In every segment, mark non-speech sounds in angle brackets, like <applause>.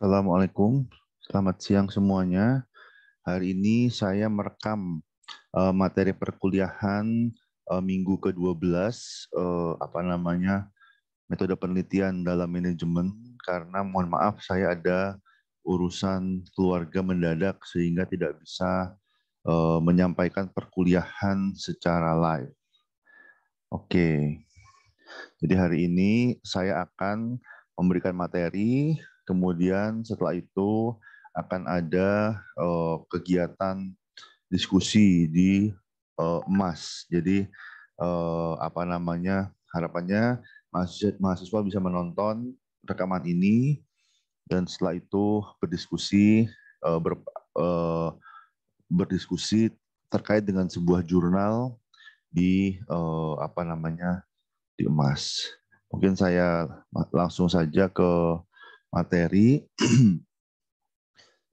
Assalamualaikum, selamat siang semuanya. Hari ini saya merekam uh, materi perkuliahan uh, minggu ke-12, uh, eh, apa namanya, metode penelitian dalam manajemen, karena mohon maaf saya ada urusan keluarga mendadak sehingga tidak bisa uh, menyampaikan perkuliahan secara live. Oke, okay. jadi hari ini saya akan memberikan materi Kemudian setelah itu akan ada uh, kegiatan diskusi di uh, emas. Jadi uh, apa namanya harapannya mahasiswa, bisa menonton rekaman ini dan setelah itu berdiskusi uh, ber, uh, berdiskusi terkait dengan sebuah jurnal di uh, apa namanya di emas. Mungkin saya langsung saja ke materi. <clears throat>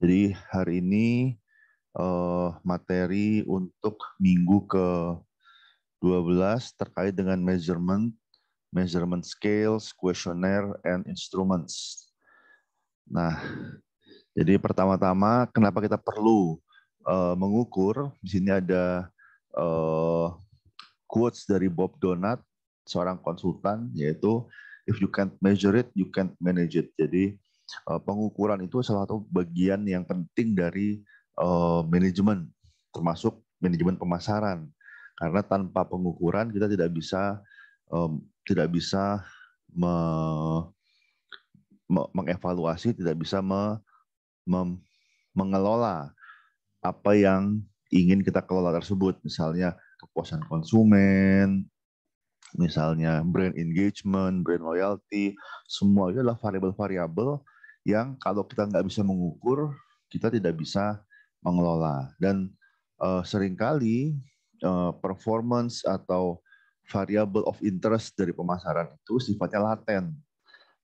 Jadi hari ini eh, materi untuk minggu ke 12 terkait dengan measurement, measurement scales, questionnaire, and instruments. Nah, jadi pertama-tama kenapa kita perlu uh, mengukur? Di sini ada uh, quotes dari Bob Donat, seorang konsultan, yaitu if you can't measure it, you can't manage it. Jadi uh, pengukuran itu salah satu bagian yang penting dari uh, manajemen, termasuk manajemen pemasaran. Karena tanpa pengukuran kita tidak bisa um, tidak bisa me, me, mengevaluasi, tidak bisa me, me, mengelola apa yang ingin kita kelola tersebut, misalnya kepuasan konsumen, misalnya brand engagement, brand loyalty, semua itu adalah variabel-variabel yang kalau kita nggak bisa mengukur, kita tidak bisa mengelola. Dan uh, seringkali uh, performance atau variabel of interest dari pemasaran itu sifatnya laten.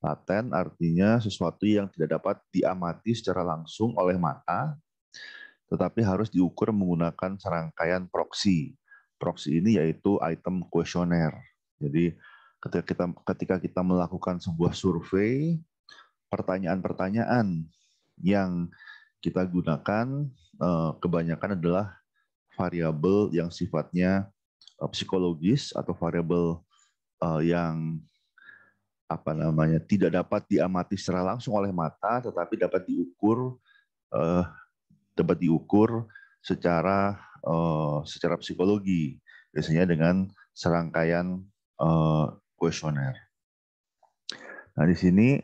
Laten artinya sesuatu yang tidak dapat diamati secara langsung oleh mata, tetapi harus diukur menggunakan serangkaian proxy. Proxy ini yaitu item kuesioner jadi ketika kita ketika kita melakukan sebuah survei, pertanyaan-pertanyaan yang kita gunakan eh, kebanyakan adalah variabel yang sifatnya eh, psikologis atau variabel eh, yang apa namanya tidak dapat diamati secara langsung oleh mata tetapi dapat diukur dapat diukur secara secara psikologi biasanya dengan serangkaian Eh, kuesioner. Uh, nah, di sini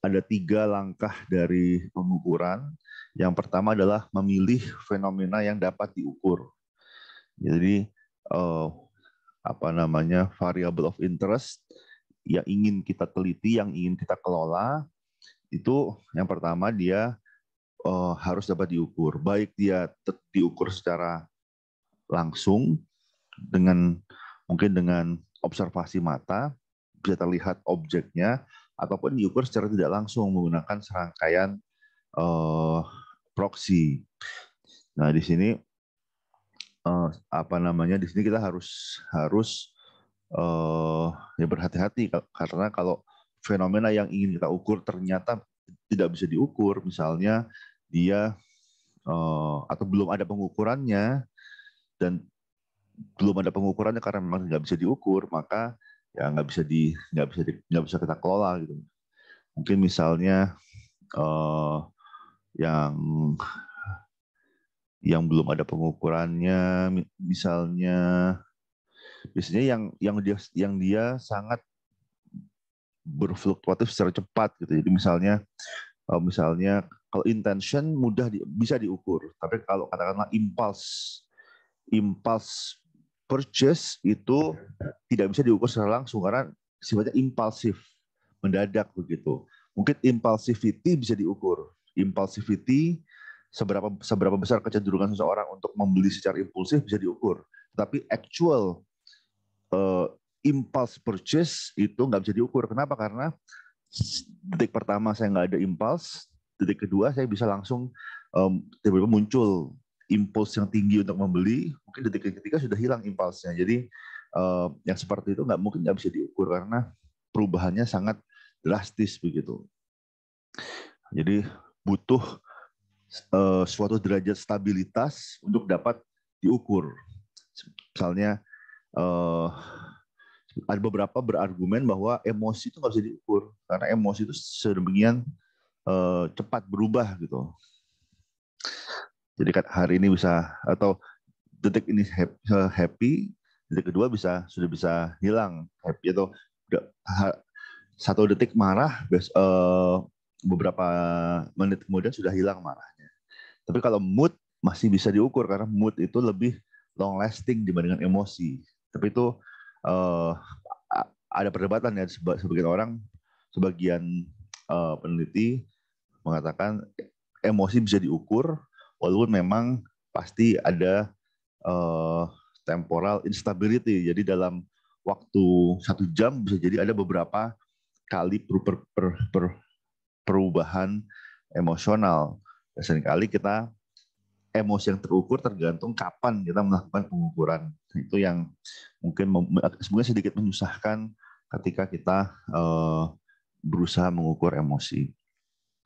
ada tiga langkah dari pengukuran. Yang pertama adalah memilih fenomena yang dapat diukur. Jadi uh, apa namanya variable of interest yang ingin kita teliti, yang ingin kita kelola itu yang pertama dia uh, harus dapat diukur. Baik dia diukur secara langsung dengan mungkin dengan observasi mata bisa terlihat objeknya ataupun diukur secara tidak langsung menggunakan serangkaian uh, proxy. Nah di sini uh, apa namanya di sini kita harus harus uh, ya berhati-hati karena kalau fenomena yang ingin kita ukur ternyata tidak bisa diukur misalnya dia uh, atau belum ada pengukurannya dan belum ada pengukurannya karena memang nggak bisa diukur maka ya nggak bisa di nggak bisa di, nggak bisa kita kelola gitu mungkin misalnya uh, yang yang belum ada pengukurannya misalnya biasanya yang yang dia yang dia sangat berfluktuatif secara cepat gitu jadi misalnya uh, misalnya kalau intention mudah di, bisa diukur tapi kalau katakanlah impuls impuls purchase itu tidak bisa diukur secara langsung karena sifatnya impulsif, mendadak begitu. Mungkin impulsivity bisa diukur. Impulsivity seberapa seberapa besar kecenderungan seseorang untuk membeli secara impulsif bisa diukur. Tapi actual uh, impulse purchase itu nggak bisa diukur. Kenapa? Karena detik pertama saya nggak ada impulse, detik kedua saya bisa langsung tiba tiba um, muncul impuls yang tinggi untuk membeli, mungkin detik ketika sudah hilang impulsnya. Jadi uh, yang seperti itu nggak mungkin nggak bisa diukur karena perubahannya sangat drastis begitu. Jadi butuh uh, suatu derajat stabilitas untuk dapat diukur. Misalnya uh, ada beberapa berargumen bahwa emosi itu nggak bisa diukur karena emosi itu sedemikian uh, cepat berubah gitu jadi kan hari ini bisa atau detik ini happy, detik kedua bisa sudah bisa hilang happy atau satu detik marah eh, beberapa menit kemudian sudah hilang marahnya. Tapi kalau mood masih bisa diukur karena mood itu lebih long lasting dibandingkan emosi. Tapi itu eh, ada perdebatan ya sebagian orang, sebagian eh, peneliti mengatakan emosi bisa diukur, walaupun memang pasti ada uh, temporal instability. Jadi dalam waktu satu jam bisa jadi ada beberapa kali per, per, per, per, perubahan emosional. Dan seringkali kita emosi yang terukur tergantung kapan kita melakukan pengukuran. Itu yang mungkin sebenarnya sedikit menyusahkan ketika kita uh, berusaha mengukur emosi.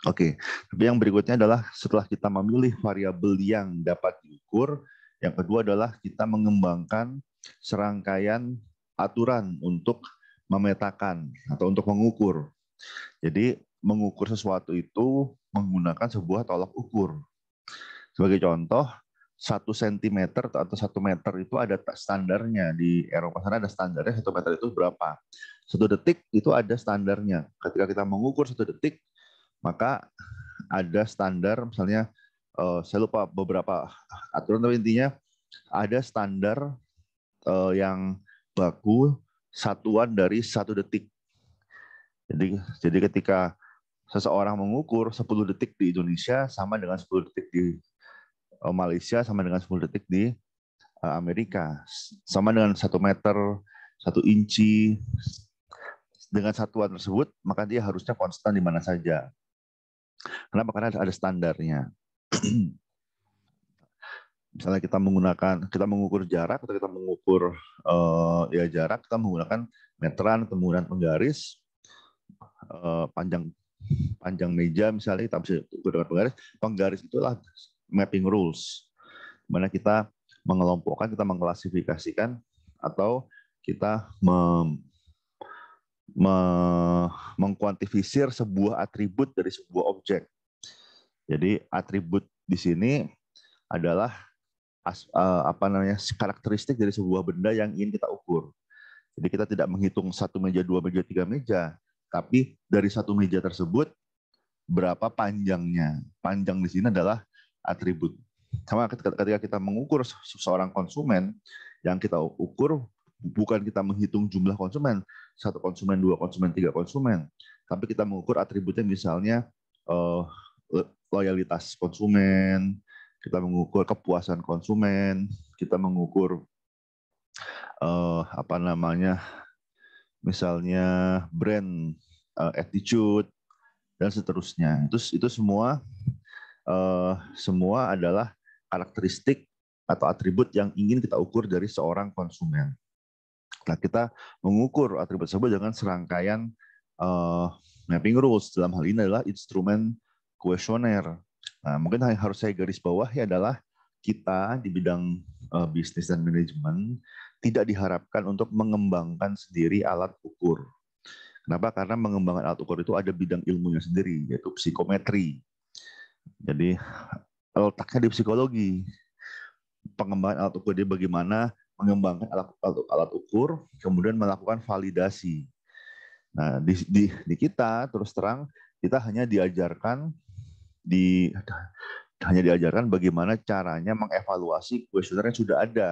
Oke, okay. tapi yang berikutnya adalah setelah kita memilih variabel yang dapat diukur, yang kedua adalah kita mengembangkan serangkaian aturan untuk memetakan atau untuk mengukur. Jadi mengukur sesuatu itu menggunakan sebuah tolak ukur. Sebagai contoh, satu cm atau satu meter itu ada standarnya di Eropa sana ada standarnya satu meter itu berapa satu detik itu ada standarnya ketika kita mengukur satu detik maka ada standar misalnya eh, saya lupa beberapa aturan tapi intinya ada standar eh, yang baku satuan dari satu detik. Jadi jadi ketika seseorang mengukur 10 detik di Indonesia sama dengan 10 detik di eh, Malaysia sama dengan 10 detik di Amerika sama dengan satu meter satu inci dengan satuan tersebut maka dia harusnya konstan di mana saja Kenapa? Karena ada standarnya. <clears throat> Misalnya kita menggunakan, kita mengukur jarak atau kita mengukur uh, ya jarak, kita menggunakan meteran, kemudian penggaris, uh, panjang panjang meja misalnya kita bisa ukur dengan penggaris. Penggaris itulah mapping rules, mana kita mengelompokkan, kita mengklasifikasikan atau kita mem me mengkuantifisir sebuah atribut dari sebuah objek. Jadi atribut di sini adalah as, uh, apa namanya karakteristik dari sebuah benda yang ingin kita ukur. Jadi kita tidak menghitung satu meja, dua meja, tiga meja, tapi dari satu meja tersebut berapa panjangnya. Panjang di sini adalah atribut. Sama ketika kita mengukur seorang konsumen, yang kita ukur bukan kita menghitung jumlah konsumen, satu konsumen, dua konsumen, tiga konsumen. Tapi kita mengukur atributnya misalnya uh, loyalitas konsumen, kita mengukur kepuasan konsumen, kita mengukur uh, apa namanya, misalnya brand uh, attitude dan seterusnya. Itu itu semua uh, semua adalah karakteristik atau atribut yang ingin kita ukur dari seorang konsumen. Nah, kita mengukur atribut tersebut dengan serangkaian uh, mapping rules. Dalam hal ini adalah instrumen kuesioner. Nah, mungkin yang harus saya garis bawah ya adalah kita di bidang uh, bisnis dan manajemen tidak diharapkan untuk mengembangkan sendiri alat ukur. Kenapa? Karena mengembangkan alat ukur itu ada bidang ilmunya sendiri, yaitu psikometri. Jadi letaknya di psikologi. Pengembangan alat ukur dia bagaimana mengembangkan alat, alat, ukur, kemudian melakukan validasi. Nah, di, di, di kita terus terang kita hanya diajarkan di hanya diajarkan bagaimana caranya mengevaluasi kuesioner yang sudah ada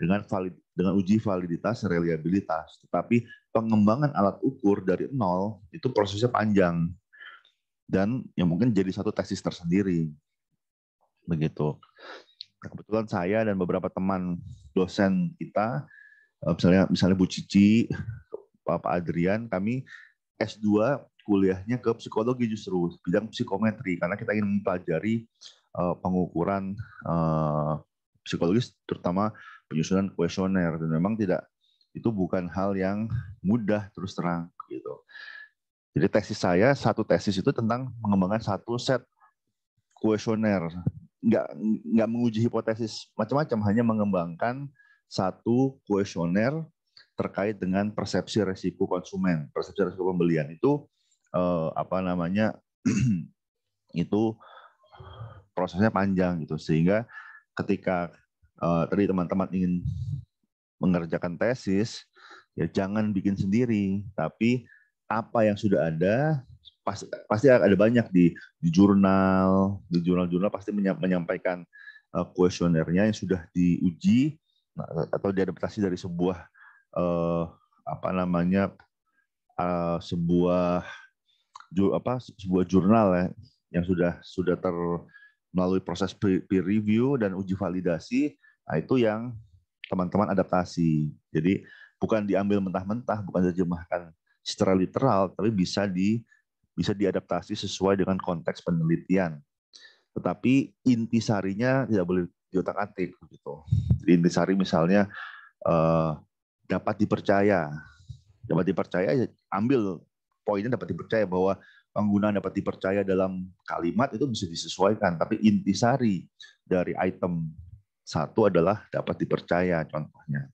dengan valid, dengan uji validitas reliabilitas. Tetapi pengembangan alat ukur dari nol itu prosesnya panjang dan yang mungkin jadi satu tesis tersendiri begitu. Nah, kebetulan saya dan beberapa teman dosen kita, eh, misalnya misalnya Bu Cici, Pak Adrian, kami S2 kuliahnya ke psikologi justru bidang psikometri karena kita ingin mempelajari eh, pengukuran eh, psikologis terutama penyusunan kuesioner dan memang tidak itu bukan hal yang mudah terus terang gitu. Jadi tesis saya satu tesis itu tentang mengembangkan satu set kuesioner nggak nggak menguji hipotesis macam-macam hanya mengembangkan satu kuesioner terkait dengan persepsi resiko konsumen persepsi resiko pembelian itu eh, apa namanya <clears throat> itu prosesnya panjang gitu sehingga ketika eh, tadi teman-teman ingin mengerjakan tesis ya jangan bikin sendiri tapi apa yang sudah ada pasti, pasti ada banyak di di jurnal di jurnal-jurnal pasti menyampaikan eh, kuesionernya yang sudah diuji nah, atau diadaptasi dari sebuah eh, apa namanya eh, sebuah ju, apa sebuah jurnal ya yang sudah sudah ter melalui proses peer review dan uji validasi nah itu yang teman-teman adaptasi jadi bukan diambil mentah-mentah bukan diterjemahkan secara literal tapi bisa di bisa diadaptasi sesuai dengan konteks penelitian. Tetapi intisarinya tidak boleh diotak-atik gitu. Jadi intisari misalnya eh, dapat dipercaya. Dapat dipercaya ya ambil poinnya dapat dipercaya bahwa penggunaan dapat dipercaya dalam kalimat itu bisa disesuaikan, tapi intisari dari item satu adalah dapat dipercaya contohnya.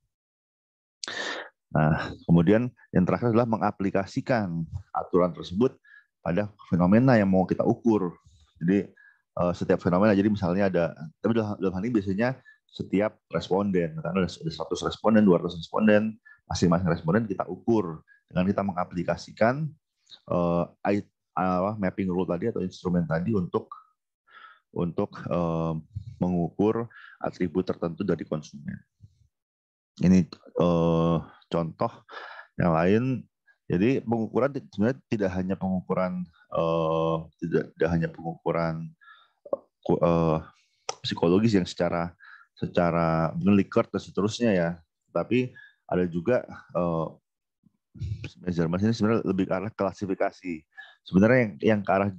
Nah, kemudian yang terakhir adalah mengaplikasikan aturan tersebut ada fenomena yang mau kita ukur. Jadi uh, setiap fenomena, jadi misalnya ada, tapi dalam, dalam hal ini biasanya setiap responden, karena ada 100 responden, 200 responden, masing-masing responden kita ukur dengan kita mengaplikasikan uh, mapping rule tadi atau instrumen tadi untuk untuk uh, mengukur atribut tertentu dari konsumen. Ini uh, contoh yang lain jadi pengukuran sebenarnya tidak hanya pengukuran uh, tidak, tidak hanya pengukuran uh, psikologis yang secara secara melikert dan seterusnya ya, tapi ada juga uh, ini sebenarnya lebih ke arah klasifikasi. Sebenarnya yang yang ke arah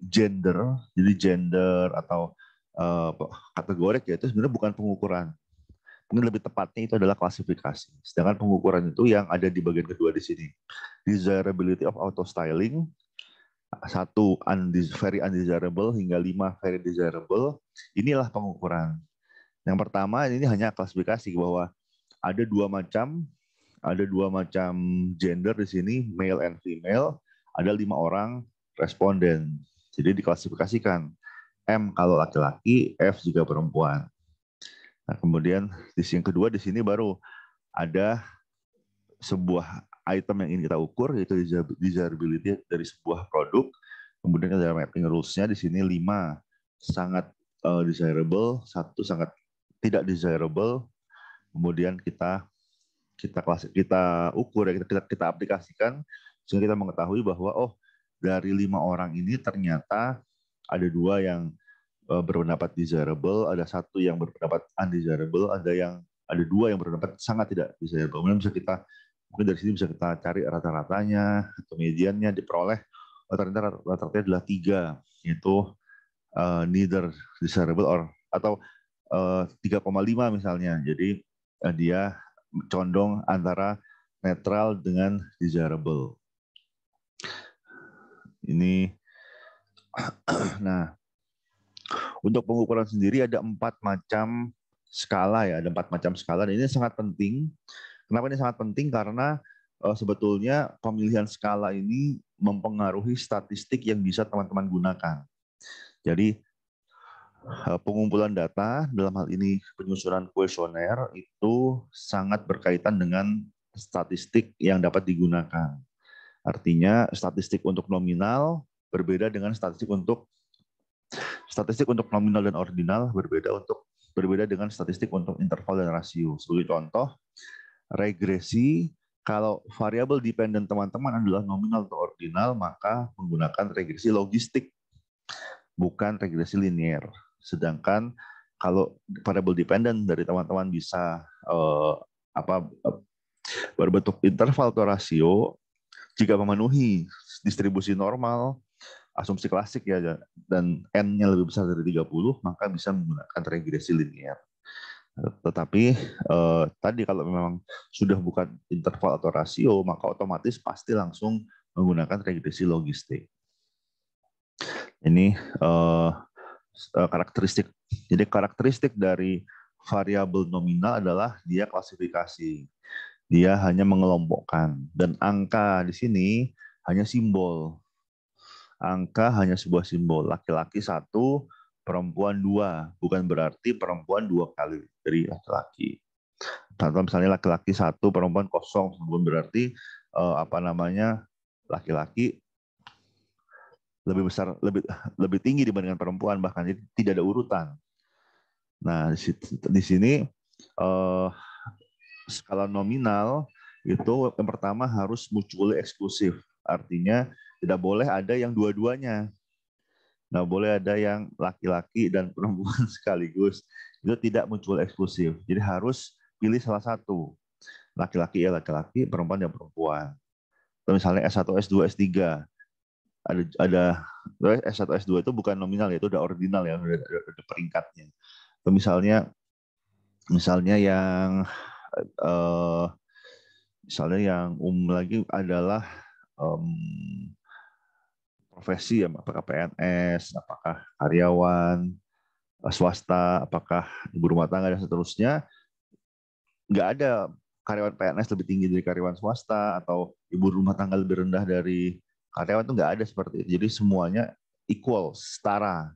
gender, jadi gender atau uh, kategori ya itu sebenarnya bukan pengukuran, ini lebih tepatnya itu adalah klasifikasi. Sedangkan pengukuran itu yang ada di bagian kedua di sini. Desirability of auto styling, satu undes very undesirable hingga lima very desirable. Inilah pengukuran. Yang pertama ini hanya klasifikasi bahwa ada dua macam ada dua macam gender di sini, male and female. Ada lima orang responden. Jadi diklasifikasikan. M kalau laki-laki, F juga perempuan. Nah, kemudian di yang kedua di sini baru ada sebuah item yang ingin kita ukur yaitu desirability dari sebuah produk. Kemudian ada mapping rules-nya di sini 5 sangat uh, desirable, satu sangat tidak desirable. Kemudian kita kita kelas kita ukur ya kita, kita kita aplikasikan sehingga kita mengetahui bahwa oh dari lima orang ini ternyata ada dua yang Eh, berpendapat desirable, ada satu yang berpendapat undesirable, ada yang ada dua yang berpendapat sangat tidak desirable. Kemudian bisa kita mungkin dari sini bisa kita cari rata-ratanya atau mediannya diperoleh oh, ternyata rata-ratanya adalah tiga yaitu uh, neither desirable or atau uh, eh, 3,5 misalnya. Jadi uh, dia condong antara netral dengan desirable. Ini <clears throat> nah untuk pengukuran sendiri ada empat macam skala ya, ada empat macam skala. Dan ini sangat penting. Kenapa ini sangat penting? Karena uh, sebetulnya pemilihan skala ini mempengaruhi statistik yang bisa teman-teman gunakan. Jadi eh, pengumpulan data dalam hal ini penyusunan kuesioner itu sangat berkaitan dengan statistik yang dapat digunakan. Artinya statistik untuk nominal berbeda dengan statistik untuk Statistik untuk nominal dan ordinal berbeda untuk berbeda dengan statistik untuk interval dan rasio. Sebagai contoh, regresi kalau variabel dependen teman-teman adalah nominal atau ordinal, maka menggunakan regresi logistik, bukan regresi linier. Sedangkan kalau variabel dependen dari teman-teman bisa eh, apa berbentuk interval atau rasio, jika memenuhi distribusi normal, asumsi klasik ya dan n-nya lebih besar dari 30 maka bisa menggunakan regresi linier. Eh, tetapi eh, tadi kalau memang sudah bukan interval atau rasio maka otomatis pasti langsung menggunakan regresi logistik. Ini eh, eh, karakteristik. Jadi karakteristik dari variabel nominal adalah dia klasifikasi. Dia hanya mengelompokkan dan angka di sini hanya simbol angka hanya sebuah simbol. Laki-laki satu, perempuan dua. Bukan berarti perempuan dua kali dari laki-laki. Contoh misalnya laki-laki satu, perempuan kosong. Bukan berarti eh, apa namanya laki-laki lebih besar, lebih lebih tinggi dibandingkan perempuan. Bahkan jadi tidak ada urutan. Nah di, di sini eh, skala nominal itu yang pertama harus mutually eksklusif. Artinya tidak boleh ada yang dua-duanya. Nah, boleh ada yang laki-laki dan perempuan <laughs> sekaligus. Itu tidak muncul eksklusif. Jadi harus pilih salah satu. Laki-laki ya laki-laki, perempuan ya perempuan. Atau misalnya S1, S2, S3. Ada, ada S1, S2 itu bukan nominal ya, itu udah ordinal ya, udah, udah, udah peringkatnya. Atau misalnya misalnya yang eh, misalnya yang umum lagi adalah um, profesi ya, apakah PNS, apakah karyawan eh, swasta, apakah ibu rumah tangga dan seterusnya, nggak ada karyawan PNS lebih tinggi dari karyawan swasta atau ibu rumah tangga lebih rendah dari karyawan itu nggak ada seperti itu. Jadi semuanya equal, setara.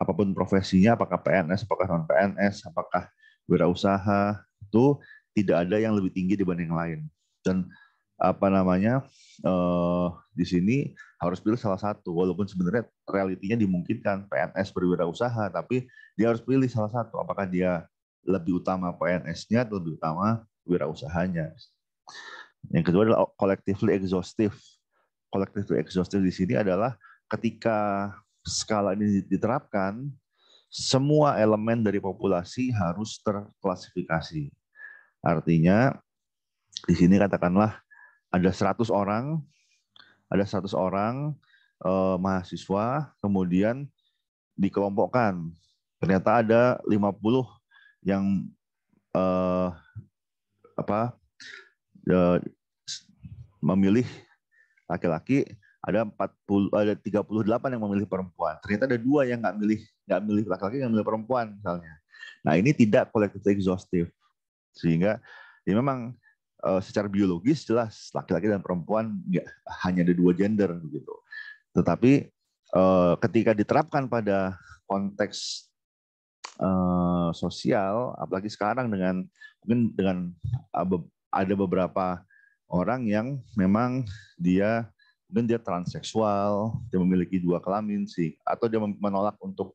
Apapun profesinya, apakah PNS, apakah non PNS, apakah wirausaha itu tidak ada yang lebih tinggi dibanding yang lain. Dan apa namanya uh, di sini harus pilih salah satu walaupun sebenarnya realitinya dimungkinkan PNS berwirausaha tapi dia harus pilih salah satu apakah dia lebih utama PNS-nya atau lebih utama wirausahanya yang kedua adalah collectively exhaustive collectively exhaustive di sini adalah ketika skala ini diterapkan semua elemen dari populasi harus terklasifikasi artinya di sini katakanlah ada 100 orang ada 100 orang eh, mahasiswa kemudian dikelompokkan. Ternyata ada 50 yang eh, apa eh, memilih laki-laki, ada 40 ada 38 yang memilih perempuan. Ternyata ada dua yang nggak milih nggak milih laki-laki nggak milih perempuan misalnya. Nah ini tidak kolektif exhaustive, sehingga ya memang Eh, secara biologis jelas laki-laki dan perempuan nggak hanya ada dua gender gitu, Tetapi eh, ketika diterapkan pada konteks eh, sosial, apalagi sekarang dengan mungkin dengan ada beberapa orang yang memang dia mungkin dia transseksual, dia memiliki dua kelamin sih, atau dia menolak untuk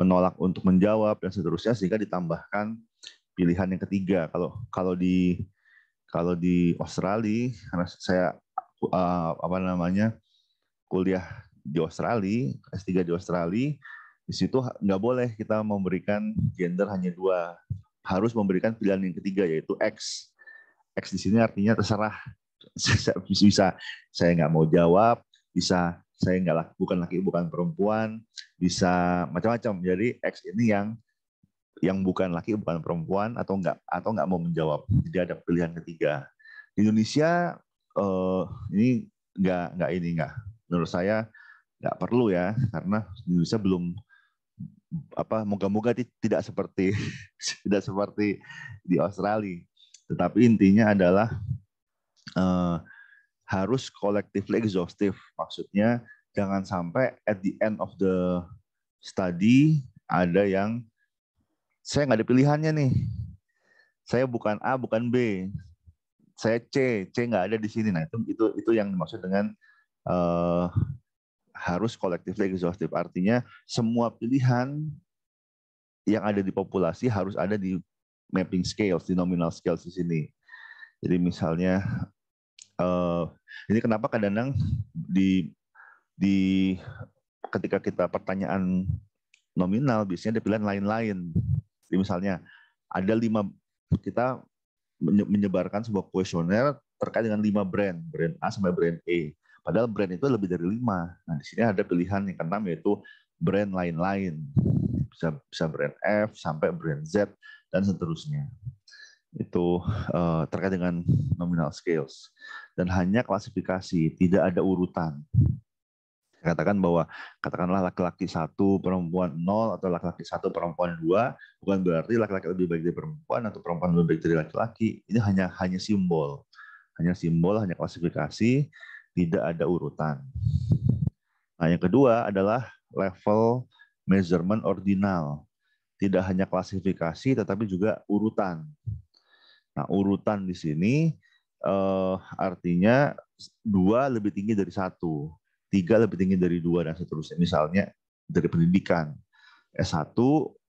menolak untuk menjawab dan seterusnya sehingga ditambahkan pilihan yang ketiga. Kalau kalau di kalau di Australia, karena saya uh, apa namanya kuliah di Australia, S3 di Australia, di situ nggak boleh kita memberikan gender hanya dua, harus memberikan pilihan yang ketiga yaitu X. X di sini artinya terserah. <laughs> bisa saya nggak mau jawab, bisa saya nggak bukan laki bukan perempuan, bisa macam-macam. Jadi X ini yang yang bukan laki bukan perempuan atau enggak atau enggak mau menjawab jadi ada pilihan ketiga di Indonesia eh, ini enggak enggak ini enggak menurut saya enggak perlu ya karena Indonesia belum apa moga-moga tidak seperti <laughs> tidak seperti di Australia tetapi intinya adalah eh, harus collectively exhaustive maksudnya jangan sampai at the end of the study ada yang saya nggak ada pilihannya nih. Saya bukan A, bukan B. Saya C, C nggak ada di sini. Nah itu itu itu yang dimaksud dengan uh, harus kolektif exhaustif. Artinya semua pilihan yang ada di populasi harus ada di mapping scales, di nominal scales di sini. Jadi misalnya uh, ini kenapa kadang-kadang di di ketika kita pertanyaan nominal biasanya ada pilihan lain-lain jadi misalnya ada lima kita menyebarkan sebuah kuesioner terkait dengan lima brand, brand A sampai brand E. Padahal brand itu lebih dari lima. Nah di sini ada pilihan yang keenam yaitu brand lain-lain, bisa bisa brand F sampai brand Z dan seterusnya. Itu uh, terkait dengan nominal scales dan hanya klasifikasi, tidak ada urutan katakan bahwa katakanlah laki-laki satu perempuan nol atau laki-laki satu perempuan dua bukan berarti laki-laki lebih baik dari perempuan atau perempuan lebih baik dari laki-laki ini hanya hanya simbol hanya simbol hanya klasifikasi tidak ada urutan nah yang kedua adalah level measurement ordinal tidak hanya klasifikasi tetapi juga urutan nah urutan di sini eh, artinya dua lebih tinggi dari satu tiga lebih tinggi dari dua dan seterusnya. Misalnya dari pendidikan S1,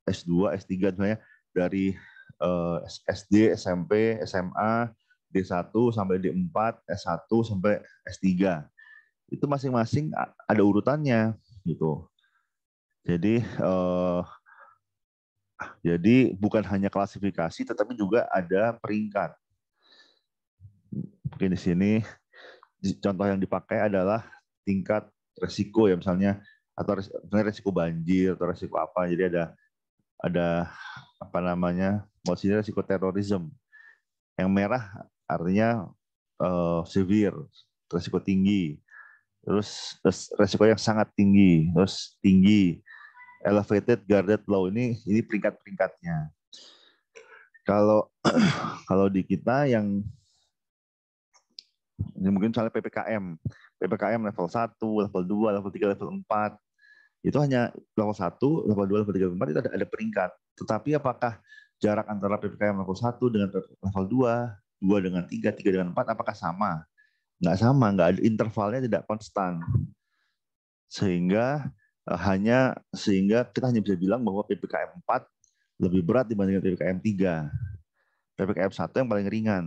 S2, S3 misalnya dari eh, SD, SMP, SMA, D1 sampai D4, S1 sampai S3. Itu masing-masing ada urutannya gitu. Jadi eh, jadi bukan hanya klasifikasi tetapi juga ada peringkat. Mungkin di sini contoh yang dipakai adalah tingkat resiko ya misalnya atau misalnya resiko banjir atau resiko apa jadi ada ada apa namanya maksudnya resiko terorisme yang merah artinya uh, severe resiko tinggi terus resiko yang sangat tinggi terus tinggi elevated guarded low ini ini peringkat peringkatnya kalau <clears throat> kalau di kita yang ini mungkin soalnya ppkm PPKM level 1, level 2, level 3, level 4. Itu hanya level 1, level 2, level 3, level 4 itu ada, ada peringkat. Tetapi apakah jarak antara PPKM level 1 dengan level 2, 2 dengan 3, 3 dengan 4 apakah sama? Nggak sama, nggak ada intervalnya tidak konstan. Sehingga eh, hanya sehingga kita hanya bisa bilang bahwa PPKM 4 lebih berat dibandingkan PPKM 3. PPKM 1 yang paling ringan,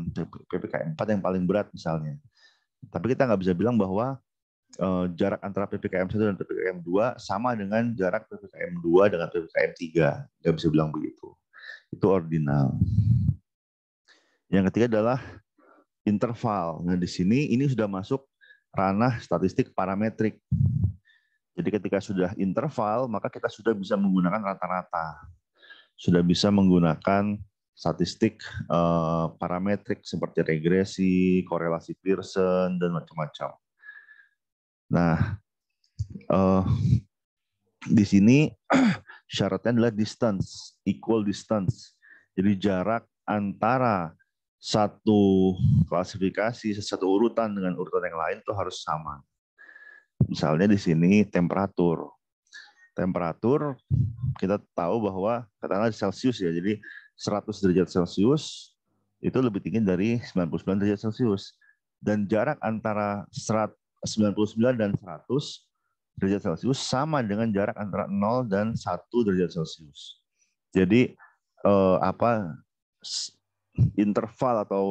PPKM 4 yang paling berat misalnya. Tapi kita nggak bisa bilang bahwa uh, jarak antara PPKM 1 dan PPKM 2 sama dengan jarak PPKM 2 dengan PPKM 3. Nggak bisa bilang begitu. Itu ordinal. Yang ketiga adalah interval. Nah, di sini ini sudah masuk ranah statistik parametrik. Jadi ketika sudah interval, maka kita sudah bisa menggunakan rata-rata. Sudah bisa menggunakan statistik eh, parametrik seperti regresi, korelasi Pearson dan macam-macam. Nah, eh, di sini <clears throat> syaratnya adalah distance, equal distance. Jadi jarak antara satu klasifikasi, satu urutan dengan urutan yang lain itu harus sama. Misalnya di sini temperatur. Temperatur kita tahu bahwa katakanlah Celsius ya, jadi 100 derajat Celcius itu lebih tinggi dari 99 derajat Celcius. Dan jarak antara 99 dan 100 derajat Celcius sama dengan jarak antara 0 dan 1 derajat Celcius. Jadi eh, apa interval atau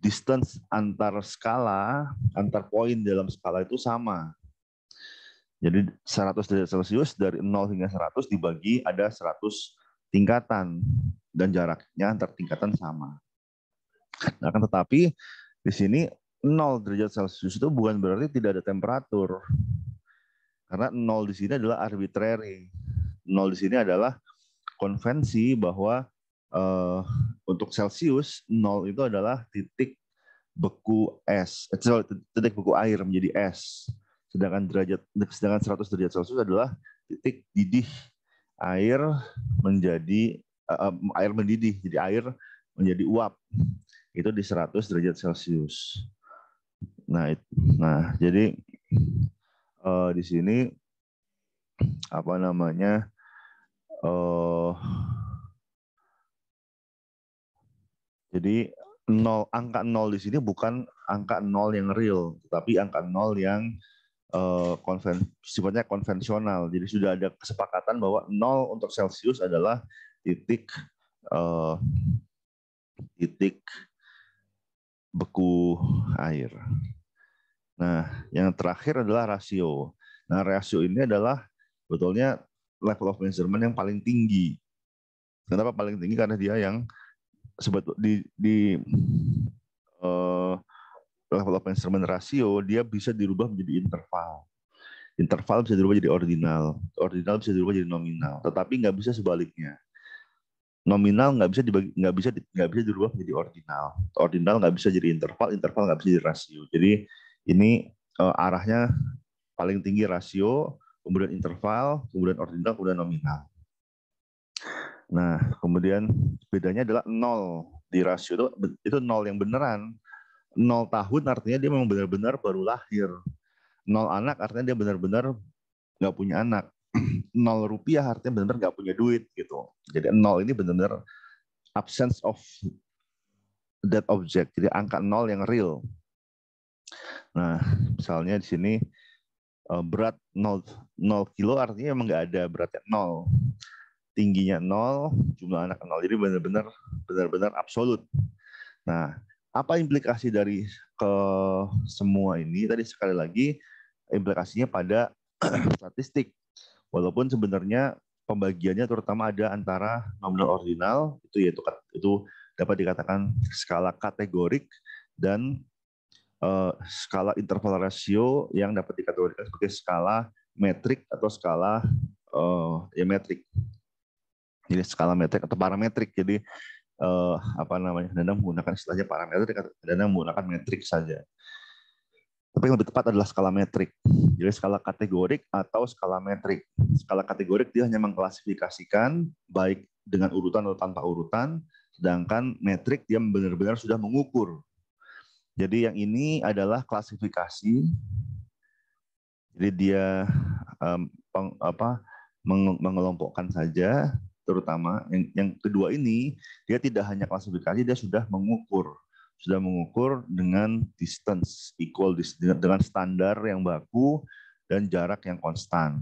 distance antar skala, antar poin dalam skala itu sama. Jadi 100 derajat Celcius dari 0 hingga 100 dibagi ada 100 tingkatan dan jaraknya antar tingkatan sama. Nah, kan tetapi di sini 0 derajat Celcius itu bukan berarti tidak ada temperatur. Karena 0 di sini adalah arbitrary. 0 di sini adalah konvensi bahwa uh, untuk Celcius 0 itu adalah titik beku es, eh, titik beku air menjadi es. Sedangkan derajat sedangkan 100 derajat Celcius adalah titik didih air menjadi uh, air mendidih, jadi air menjadi uap. Itu di 100 derajat Celcius. Nah, it, nah jadi uh, di sini apa namanya uh, jadi nol angka nol di sini bukan angka nol yang real, tetapi angka nol yang Eh, konven, sifatnya konvensional. Jadi sudah ada kesepakatan bahwa nol untuk Celsius adalah titik uh, titik beku air. Nah, yang terakhir adalah rasio. Nah, rasio ini adalah betulnya level of measurement yang paling tinggi. Kenapa paling tinggi? Karena dia yang sebetul di, di uh, level of instrument ratio dia bisa dirubah menjadi interval. Interval bisa dirubah jadi ordinal, ordinal bisa dirubah jadi nominal, tetapi nggak bisa sebaliknya. Nominal nggak bisa dibagi, nggak bisa nggak bisa dirubah menjadi ordinal, ordinal nggak bisa jadi interval, interval nggak bisa jadi rasio. Jadi ini uh, arahnya paling tinggi rasio, kemudian interval, kemudian ordinal, kemudian nominal. Nah, kemudian bedanya adalah nol di rasio itu itu nol yang beneran nol tahun artinya dia memang benar-benar baru lahir. Nol anak artinya dia benar-benar nggak punya anak. <clears throat> Nol rupiah artinya benar-benar nggak punya duit gitu. Jadi nol ini benar-benar absence of that object. Jadi angka nol yang real. Nah, misalnya di sini eh, berat 0, 0 kilo artinya emang nggak ada beratnya 0. Tingginya 0, jumlah anak 0. Jadi benar-benar benar-benar absolut. Nah, apa implikasi dari ke semua ini tadi sekali lagi implikasinya pada <clears throat> statistik walaupun sebenarnya pembagiannya terutama ada antara nominal ordinal itu yaitu itu dapat dikatakan skala kategorik dan uh, skala interval ratio yang dapat dikategorikan sebagai skala metrik atau skala uh, ya metrik jadi skala metrik atau parametrik jadi eh, apa namanya kadang menggunakan istilahnya parameter atau menggunakan metrik saja. Tapi yang lebih tepat adalah skala metrik. Jadi skala kategorik atau skala metrik. Skala kategorik dia hanya mengklasifikasikan baik dengan urutan atau tanpa urutan, sedangkan metrik dia benar-benar sudah mengukur. Jadi yang ini adalah klasifikasi. Jadi dia um, peng, apa mengelompokkan saja terutama yang yang kedua ini dia tidak hanya klasifikasi dia sudah mengukur sudah mengukur dengan distance equal dengan standar yang baku dan jarak yang konstan.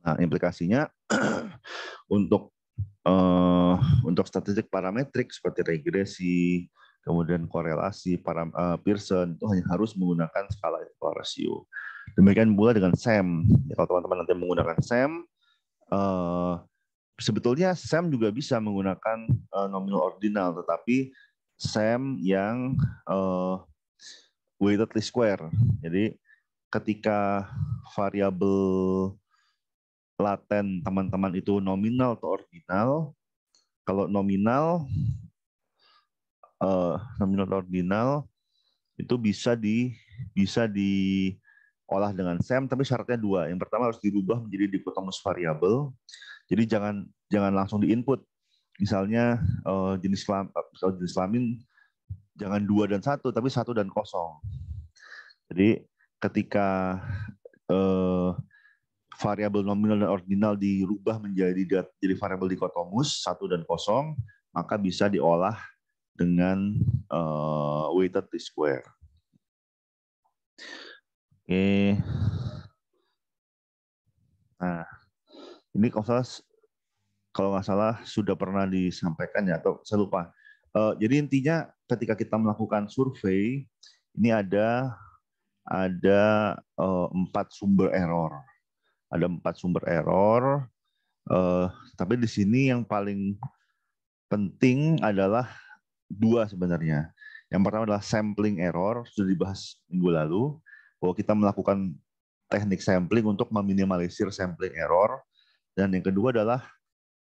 Nah, implikasinya <clears throat> untuk uh, untuk statistik parametrik seperti regresi, kemudian korelasi, para, uh, eh, Pearson itu hanya harus menggunakan skala rasio. Demikian pula dengan SEM. Ya, kalau teman-teman nanti menggunakan SEM, uh, eh, sebetulnya SEM juga bisa menggunakan uh, nominal ordinal, tetapi SEM yang uh, weighted least square. Jadi ketika variabel laten teman-teman itu nominal atau ordinal, kalau nominal uh, nominal ordinal itu bisa di bisa diolah dengan SEM, tapi syaratnya dua. Yang pertama harus dirubah menjadi dikotomus variabel. Jadi jangan jangan langsung diinput. Misalnya uh, jenis kelamin, kalau jenis kelamin jangan dua dan satu, tapi satu dan kosong. Jadi ketika uh, variabel nominal dan ordinal dirubah menjadi jadi variabel dikotomus satu dan kosong, maka bisa diolah dengan uh, weighted least square. Oke. Okay. Nah, ini kalau salah kalau nggak salah sudah pernah disampaikan ya atau saya lupa. Uh, jadi intinya ketika kita melakukan survei ini ada ada uh, empat sumber error. Ada empat sumber error. Uh, tapi di sini yang paling penting adalah dua sebenarnya. Yang pertama adalah sampling error sudah dibahas minggu lalu bahwa kita melakukan teknik sampling untuk meminimalisir sampling error dan yang kedua adalah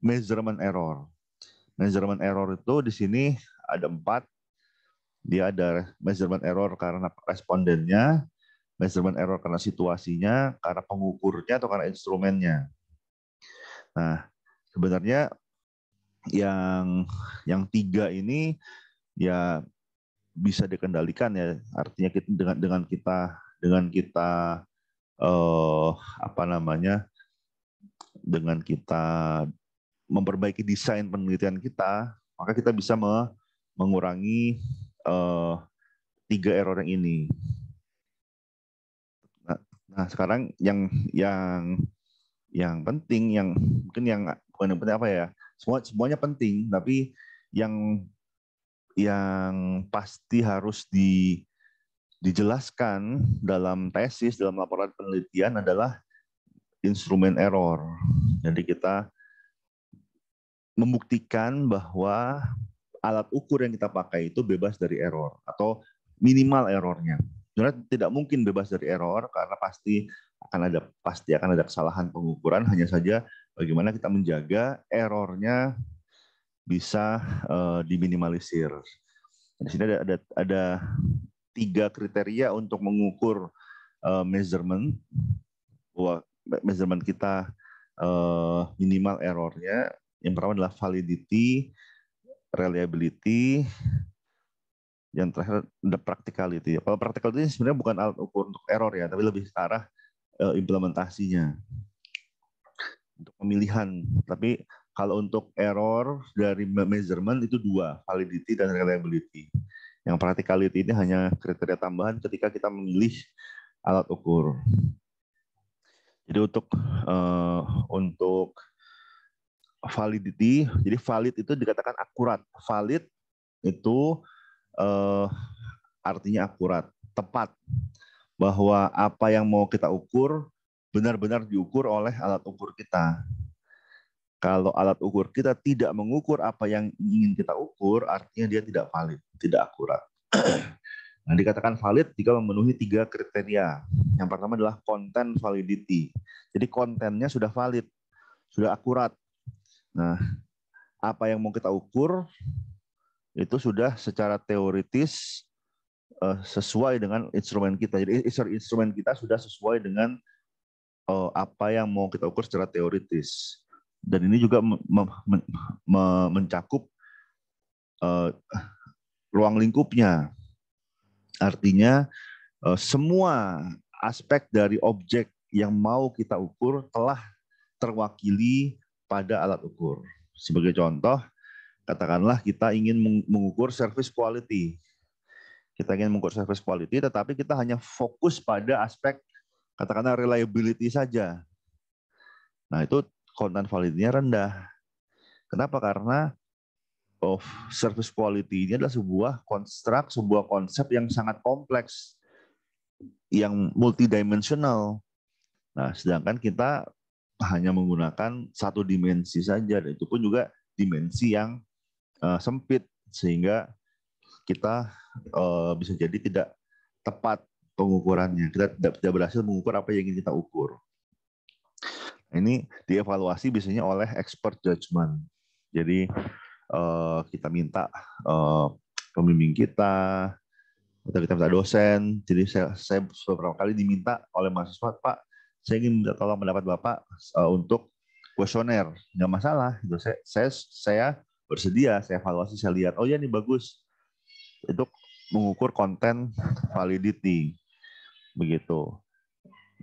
measurement error. Measurement error itu di sini ada empat. Dia ada measurement error karena respondennya, measurement error karena situasinya, karena pengukurnya, atau karena instrumennya. Nah, sebenarnya yang yang tiga ini ya bisa dikendalikan ya artinya kita dengan dengan kita dengan kita eh, apa namanya dengan kita memperbaiki desain penelitian kita, maka kita bisa me mengurangi uh, tiga error yang ini. Nah, nah sekarang yang yang yang penting, yang mungkin yang bukan yang penting apa ya? Semua semuanya penting, tapi yang yang pasti harus di dijelaskan dalam tesis, dalam laporan penelitian adalah instrumen error. Jadi kita membuktikan bahwa alat ukur yang kita pakai itu bebas dari error atau minimal errornya. Sebenarnya tidak mungkin bebas dari error karena pasti akan ada pasti akan ada kesalahan pengukuran hanya saja bagaimana kita menjaga errornya bisa uh, diminimalisir. Di sini ada, ada ada tiga kriteria untuk mengukur uh, measurement bahwa measurement kita uh, minimal errornya yang pertama adalah validity, reliability, yang terakhir the practicality. Ya, kalau practicality sebenarnya bukan alat ukur untuk error ya, tapi lebih ke arah uh, implementasinya untuk pemilihan. Tapi kalau untuk error dari measurement itu dua, validity dan reliability. Yang practicality ini hanya kriteria tambahan ketika kita memilih alat ukur. Jadi untuk uh, untuk validity, jadi valid itu dikatakan akurat. Valid itu uh, artinya akurat, tepat bahwa apa yang mau kita ukur benar-benar diukur oleh alat ukur kita. Kalau alat ukur kita tidak mengukur apa yang ingin kita ukur, artinya dia tidak valid, tidak akurat. <clears throat> Nah, dikatakan valid jika memenuhi tiga kriteria. Yang pertama adalah konten validity. Jadi kontennya sudah valid, sudah akurat. Nah, apa yang mau kita ukur itu sudah secara teoritis uh, sesuai dengan instrumen kita. Jadi eh, instrumen kita sudah sesuai dengan uh, apa yang mau kita ukur secara teoritis. Dan ini juga mencakup uh, ruang lingkupnya Artinya eh, semua aspek dari objek yang mau kita ukur telah terwakili pada alat ukur. Sebagai contoh, katakanlah kita ingin mengukur service quality. Kita ingin mengukur service quality, tetapi kita hanya fokus pada aspek katakanlah reliability saja. Nah itu konten validnya rendah. Kenapa? Karena of service quality ini adalah sebuah konstruk, sebuah konsep yang sangat kompleks, yang multidimensional. Nah, sedangkan kita hanya menggunakan satu dimensi saja, dan itu pun juga dimensi yang uh, sempit, sehingga kita uh, bisa jadi tidak tepat pengukurannya. Kita tidak, berhasil mengukur apa yang ingin kita ukur. Ini dievaluasi biasanya oleh expert judgment. Jadi Eh, kita minta eh, pembimbing kita atau kita minta dosen. Jadi saya, saya beberapa kali diminta oleh mahasiswa, Pak, saya ingin minta tolong mendapat Bapak eh, untuk kuesioner. Nggak masalah. Itu saya, saya, saya bersedia, saya evaluasi, saya lihat, oh ya ini bagus. Itu mengukur konten validity. Begitu.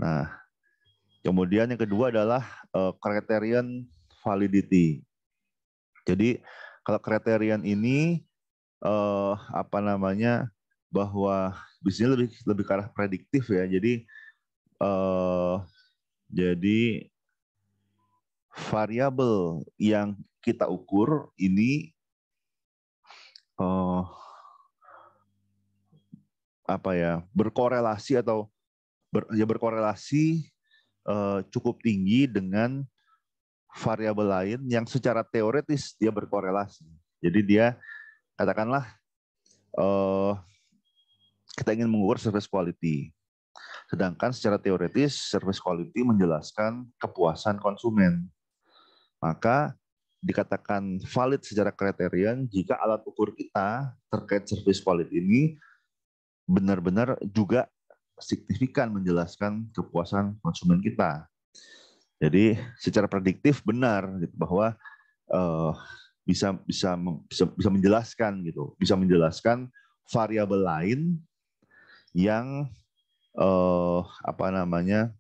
Nah, kemudian yang kedua adalah uh, criterion validity. Jadi kalau kriterian ini eh, apa namanya bahwa bisnisnya lebih lebih ke arah prediktif ya. Jadi eh, jadi variabel yang kita ukur ini eh, apa ya berkorelasi atau ber, ya berkorelasi eh, cukup tinggi dengan variabel lain yang secara teoretis dia berkorelasi. Jadi dia katakanlah uh, kita ingin mengukur service quality. Sedangkan secara teoretis service quality menjelaskan kepuasan konsumen. Maka dikatakan valid secara kriterian jika alat ukur kita terkait service quality ini benar-benar juga signifikan menjelaskan kepuasan konsumen kita. Jadi secara prediktif benar gitu, bahwa uh, bisa bisa bisa menjelaskan gitu, bisa menjelaskan variabel lain yang uh, apa namanya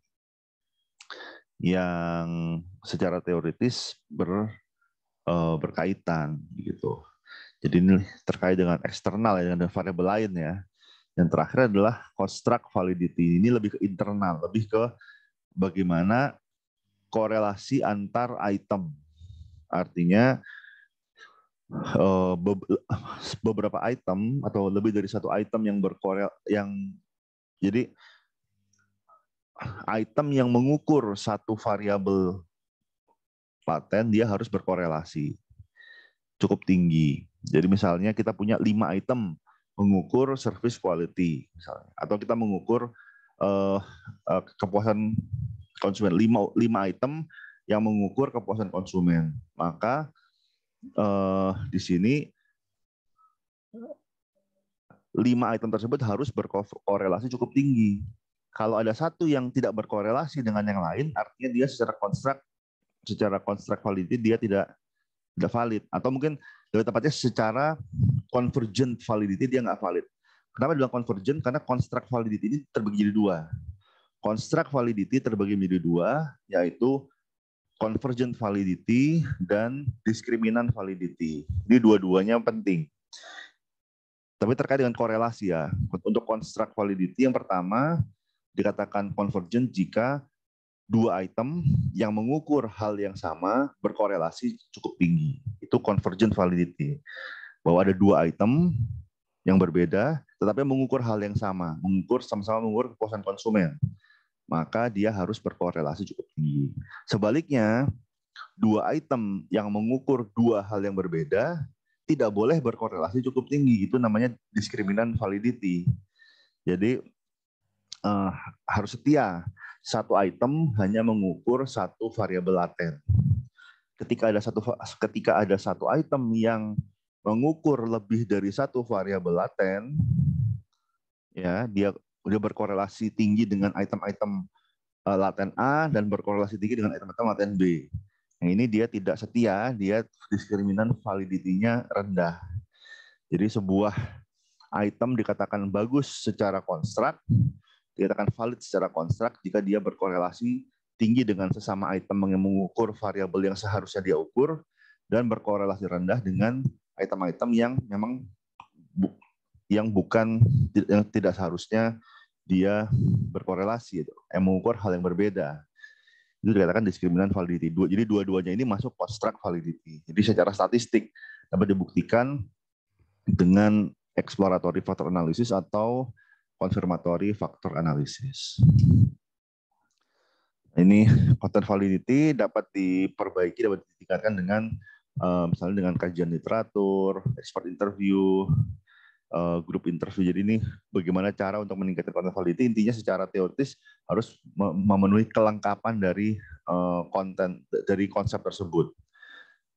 yang secara teoritis ber uh, berkaitan gitu. Jadi ini terkait dengan eksternal ya dengan variabel lain ya. Yang terakhir adalah construct validity. Ini lebih ke internal, lebih ke bagaimana korelasi antar item. Artinya eh, beberapa item atau lebih dari satu item yang berkorel yang jadi item yang mengukur satu variabel paten dia harus berkorelasi cukup tinggi. Jadi misalnya kita punya lima item mengukur service quality misalnya atau kita mengukur eh, eh, kepuasan konsumen lima lima item yang mengukur kepuasan konsumen maka eh, di sini lima item tersebut harus berkorelasi cukup tinggi kalau ada satu yang tidak berkorelasi dengan yang lain artinya dia secara kontrak secara kontrak validity dia tidak tidak valid atau mungkin dari tepatnya secara convergent validity dia nggak valid. Kenapa bilang convergent? Karena construct validity ini terbagi jadi dua. Construct validity terbagi menjadi dua, yaitu convergent validity dan discriminant validity. Ini dua-duanya penting. Tapi terkait dengan korelasi ya. Untuk construct validity yang pertama dikatakan convergent jika dua item yang mengukur hal yang sama berkorelasi cukup tinggi. Itu convergent validity. Bahwa ada dua item yang berbeda tetapi mengukur hal yang sama, mengukur sama-sama mengukur kepuasan konsumen maka dia harus berkorelasi cukup tinggi. Sebaliknya, dua item yang mengukur dua hal yang berbeda tidak boleh berkorelasi cukup tinggi. Itu namanya diskriminan validity. Jadi uh, harus setia. Satu item hanya mengukur satu variabel laten. Ketika ada satu ketika ada satu item yang mengukur lebih dari satu variabel laten, ya dia Kemudian berkorelasi tinggi dengan item-item eh, laten A dan berkorelasi tinggi dengan item-item laten B. Yang ini dia tidak setia, dia diskriminan validitinya rendah. Jadi sebuah item dikatakan bagus secara konstrak, dikatakan valid secara konstrak jika dia berkorelasi tinggi dengan sesama item yang mengukur variabel yang seharusnya dia ukur dan berkorelasi rendah dengan item-item yang memang bu yang bukan yang tidak seharusnya dia berkorelasi itu mengukur hal yang berbeda itu dikatakan diskriminan validity jadi dua-duanya ini masuk konstrukt validity jadi secara statistik dapat dibuktikan dengan exploratory factor analysis atau confirmatory factor analysis ini content validity dapat diperbaiki dapat ditingkatkan dengan eh, misalnya dengan kajian literatur, expert interview, uh, grup interview. Jadi ini bagaimana cara untuk meningkatkan konten validity. Intinya secara teoritis harus memenuhi kelengkapan dari uh, konten dari konsep tersebut.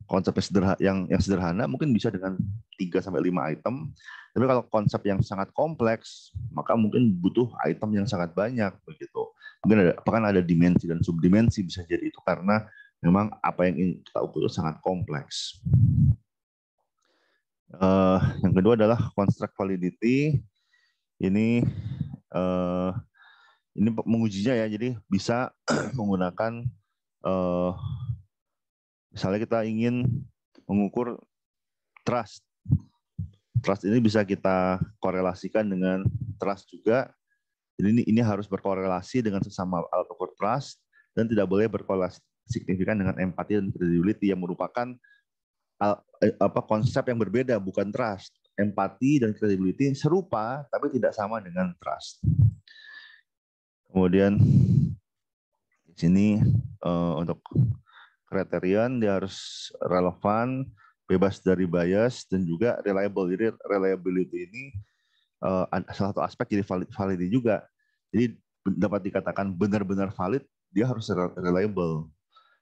Konsep sederhana, yang, yang sederhana mungkin bisa dengan 3 sampai lima item. Tapi kalau konsep yang sangat kompleks, maka mungkin butuh item yang sangat banyak begitu. Mungkin ada bahkan ada dimensi dan subdimensi bisa jadi itu karena memang apa yang kita ukur itu sangat kompleks. Uh, yang kedua adalah construct validity. Ini uh, ini mengujinya ya, jadi bisa <clears throat> menggunakan uh, misalnya kita ingin mengukur trust. Trust ini bisa kita korelasikan dengan trust juga. Jadi ini, ini harus berkorelasi dengan sesama alat ukur trust dan tidak boleh berkorelasi signifikan dengan empati dan credibility yang merupakan Eh, apa konsep yang berbeda bukan trust. Empati dan credibility serupa tapi tidak sama dengan trust. Kemudian di sini uh, untuk kriterian dia harus relevan, bebas dari bias dan juga reliable. Jadi reliability ini uh, salah satu aspek jadi valid valid juga. Jadi dapat dikatakan benar-benar valid, dia harus reliable.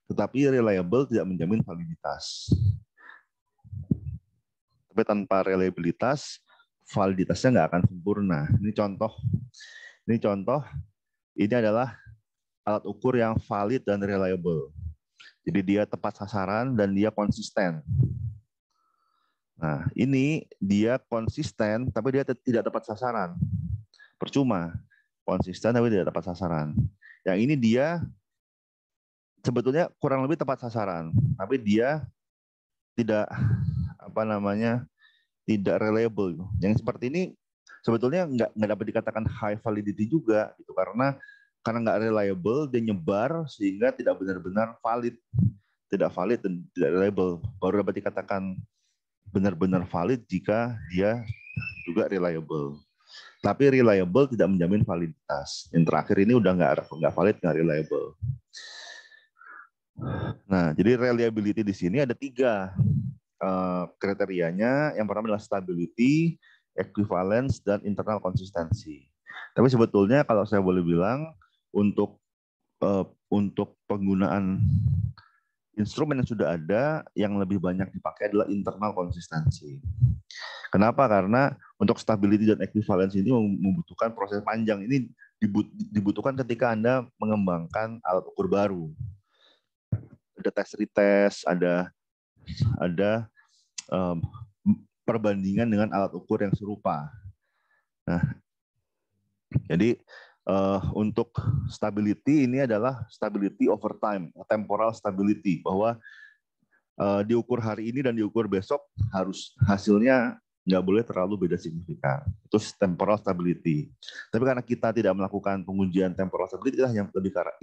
Tetapi reliable tidak menjamin validitas tapi tanpa reliabilitas validitasnya nggak akan sempurna. Ini contoh, ini contoh, ini adalah alat ukur yang valid dan reliable. Jadi dia tepat sasaran dan dia konsisten. Nah, ini dia konsisten tapi dia tidak tepat sasaran. Percuma. Konsisten tapi tidak tepat sasaran. Yang ini dia sebetulnya kurang lebih tepat sasaran, tapi dia tidak apa namanya tidak reliable. Gitu. Yang seperti ini sebetulnya nggak nggak dapat dikatakan high validity juga gitu karena karena nggak reliable dia nyebar sehingga tidak benar-benar valid tidak valid dan tidak reliable baru dapat dikatakan benar-benar valid jika dia juga reliable tapi reliable tidak menjamin validitas yang terakhir ini udah nggak nggak valid nggak reliable nah jadi reliability di sini ada tiga Eh, kriterianya yang pertama adalah stability, equivalence, dan internal konsistensi. Tapi sebetulnya kalau saya boleh bilang untuk eh, untuk penggunaan instrumen yang sudah ada yang lebih banyak dipakai adalah internal konsistensi. Kenapa? Karena untuk stability dan equivalence ini membutuhkan proses panjang. Ini dibutuhkan ketika Anda mengembangkan alat ukur baru. Ada tes retest, ada ada um, perbandingan dengan alat ukur yang serupa. Nah, jadi uh, untuk stability ini adalah stability over time, temporal stability, bahwa uh, diukur hari ini dan diukur besok harus hasilnya nggak boleh terlalu beda signifikan. Itu temporal stability. Tapi karena kita tidak melakukan pengujian temporal stability, kita hanya lebih karena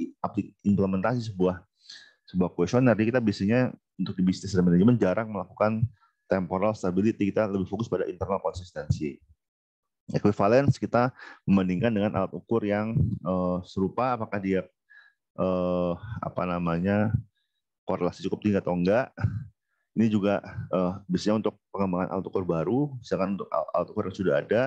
implementasi sebuah sebuah kuesioner. Jadi kita biasanya untuk di bisnis dan manajemen jarang melakukan temporal stability, kita lebih fokus pada internal konsistensi. Equivalence kita membandingkan dengan alat ukur yang uh, serupa, apakah dia uh, apa namanya korelasi cukup tinggi atau enggak. Ini juga uh, biasanya untuk pengembangan alat ukur baru, misalkan untuk alat ukur yang sudah ada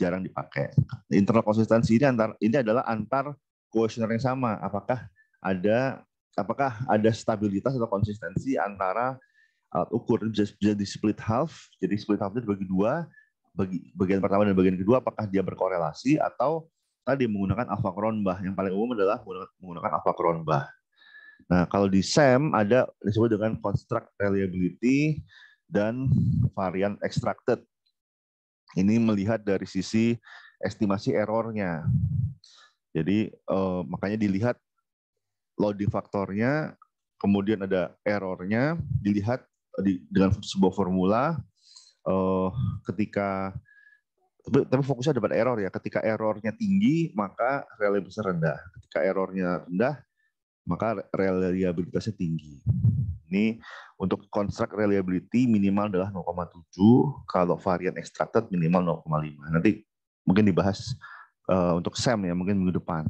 jarang dipakai. Internal konsistensi ini antar ini adalah antar kuesioner yang sama, apakah ada apakah ada stabilitas atau konsistensi antara alat uh, ukur bisa, split half jadi split half itu dibagi dua bagi, bagian pertama dan bagian kedua apakah dia berkorelasi atau tadi menggunakan alpha kronbah yang paling umum adalah menggunakan, alpha kronbah. nah kalau di SEM ada disebut dengan construct reliability dan varian extracted ini melihat dari sisi estimasi errornya jadi uh, makanya dilihat loading faktornya, kemudian ada errornya, dilihat eh, di, dengan sebuah formula uh, ketika tapi fokusnya dapat error ya. Ketika errornya tinggi, maka reliabilitasnya rendah. Ketika errornya rendah, maka reliabilitasnya tinggi. Ini untuk construct reliability minimal adalah 0,7, kalau varian extracted minimal 0,5. Nanti mungkin dibahas uh, untuk sem ya, mungkin minggu depan.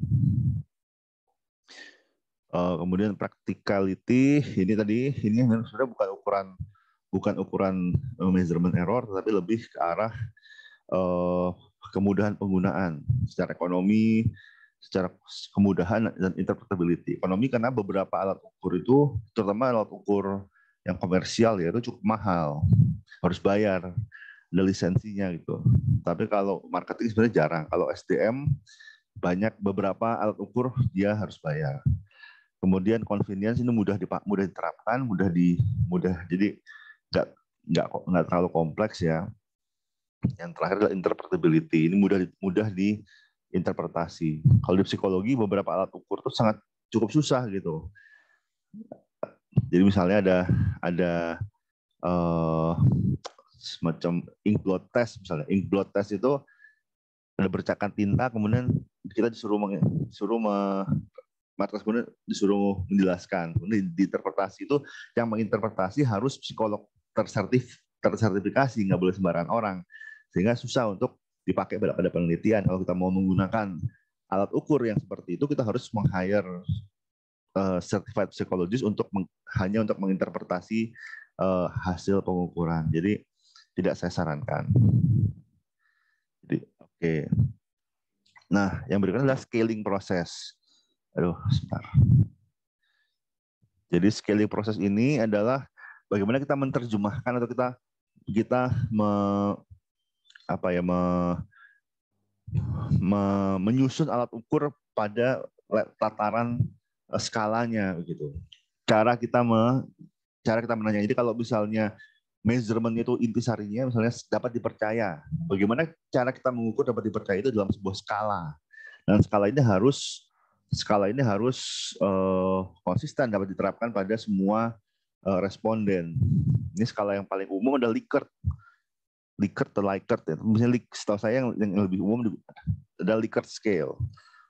Uh, kemudian practicality ini tadi ini sebenarnya bukan ukuran bukan ukuran eh, measurement error tetapi lebih ke arah uh, kemudahan penggunaan secara ekonomi secara kemudahan dan interpretability. Ekonomi karena beberapa alat ukur itu, terutama alat ukur yang komersial ya itu cukup mahal, harus bayar ada lisensinya gitu. Tapi kalau marketing sebenarnya jarang. Kalau SDM banyak beberapa alat ukur dia harus bayar kemudian convenience ini mudah dipak mudah diterapkan mudah di mudah jadi nggak nggak nggak terlalu kompleks ya yang terakhir adalah interpretability ini mudah mudah diinterpretasi kalau di psikologi beberapa alat ukur itu sangat cukup susah gitu jadi misalnya ada ada uh, semacam blot test misalnya ink blot test itu ada bercakan tinta kemudian kita disuruh meng, suruh me, Markas kemudian disuruh menjelaskan. Kemudian di interpretasi itu yang menginterpretasi harus psikolog tersertif tersertifikasi, nggak boleh sembarangan orang. Sehingga susah untuk dipakai pada penelitian. Kalau kita mau menggunakan alat ukur yang seperti itu, kita harus meng-hire eh, certified psychologist untuk meng, hanya untuk menginterpretasi uh, hasil pengukuran. Jadi tidak saya sarankan. Jadi oke. Okay. Nah, yang berikutnya adalah scaling proses. Aduh, sebentar. Jadi scaling proses ini adalah bagaimana kita menerjemahkan atau kita kita me, apa ya me, me, menyusun alat ukur pada tataran e, skalanya begitu. Cara kita me, cara kita menanya. Jadi kalau misalnya measurement itu intisarinya misalnya dapat dipercaya. Bagaimana cara kita mengukur dapat dipercaya itu dalam sebuah skala. Dan skala ini harus skala ini harus uh, konsisten dapat diterapkan pada semua uh, responden. Ini skala yang paling umum adalah Likert. Likert atau Likert ya. Misalnya setahu saya yang, yang lebih umum adalah Likert scale.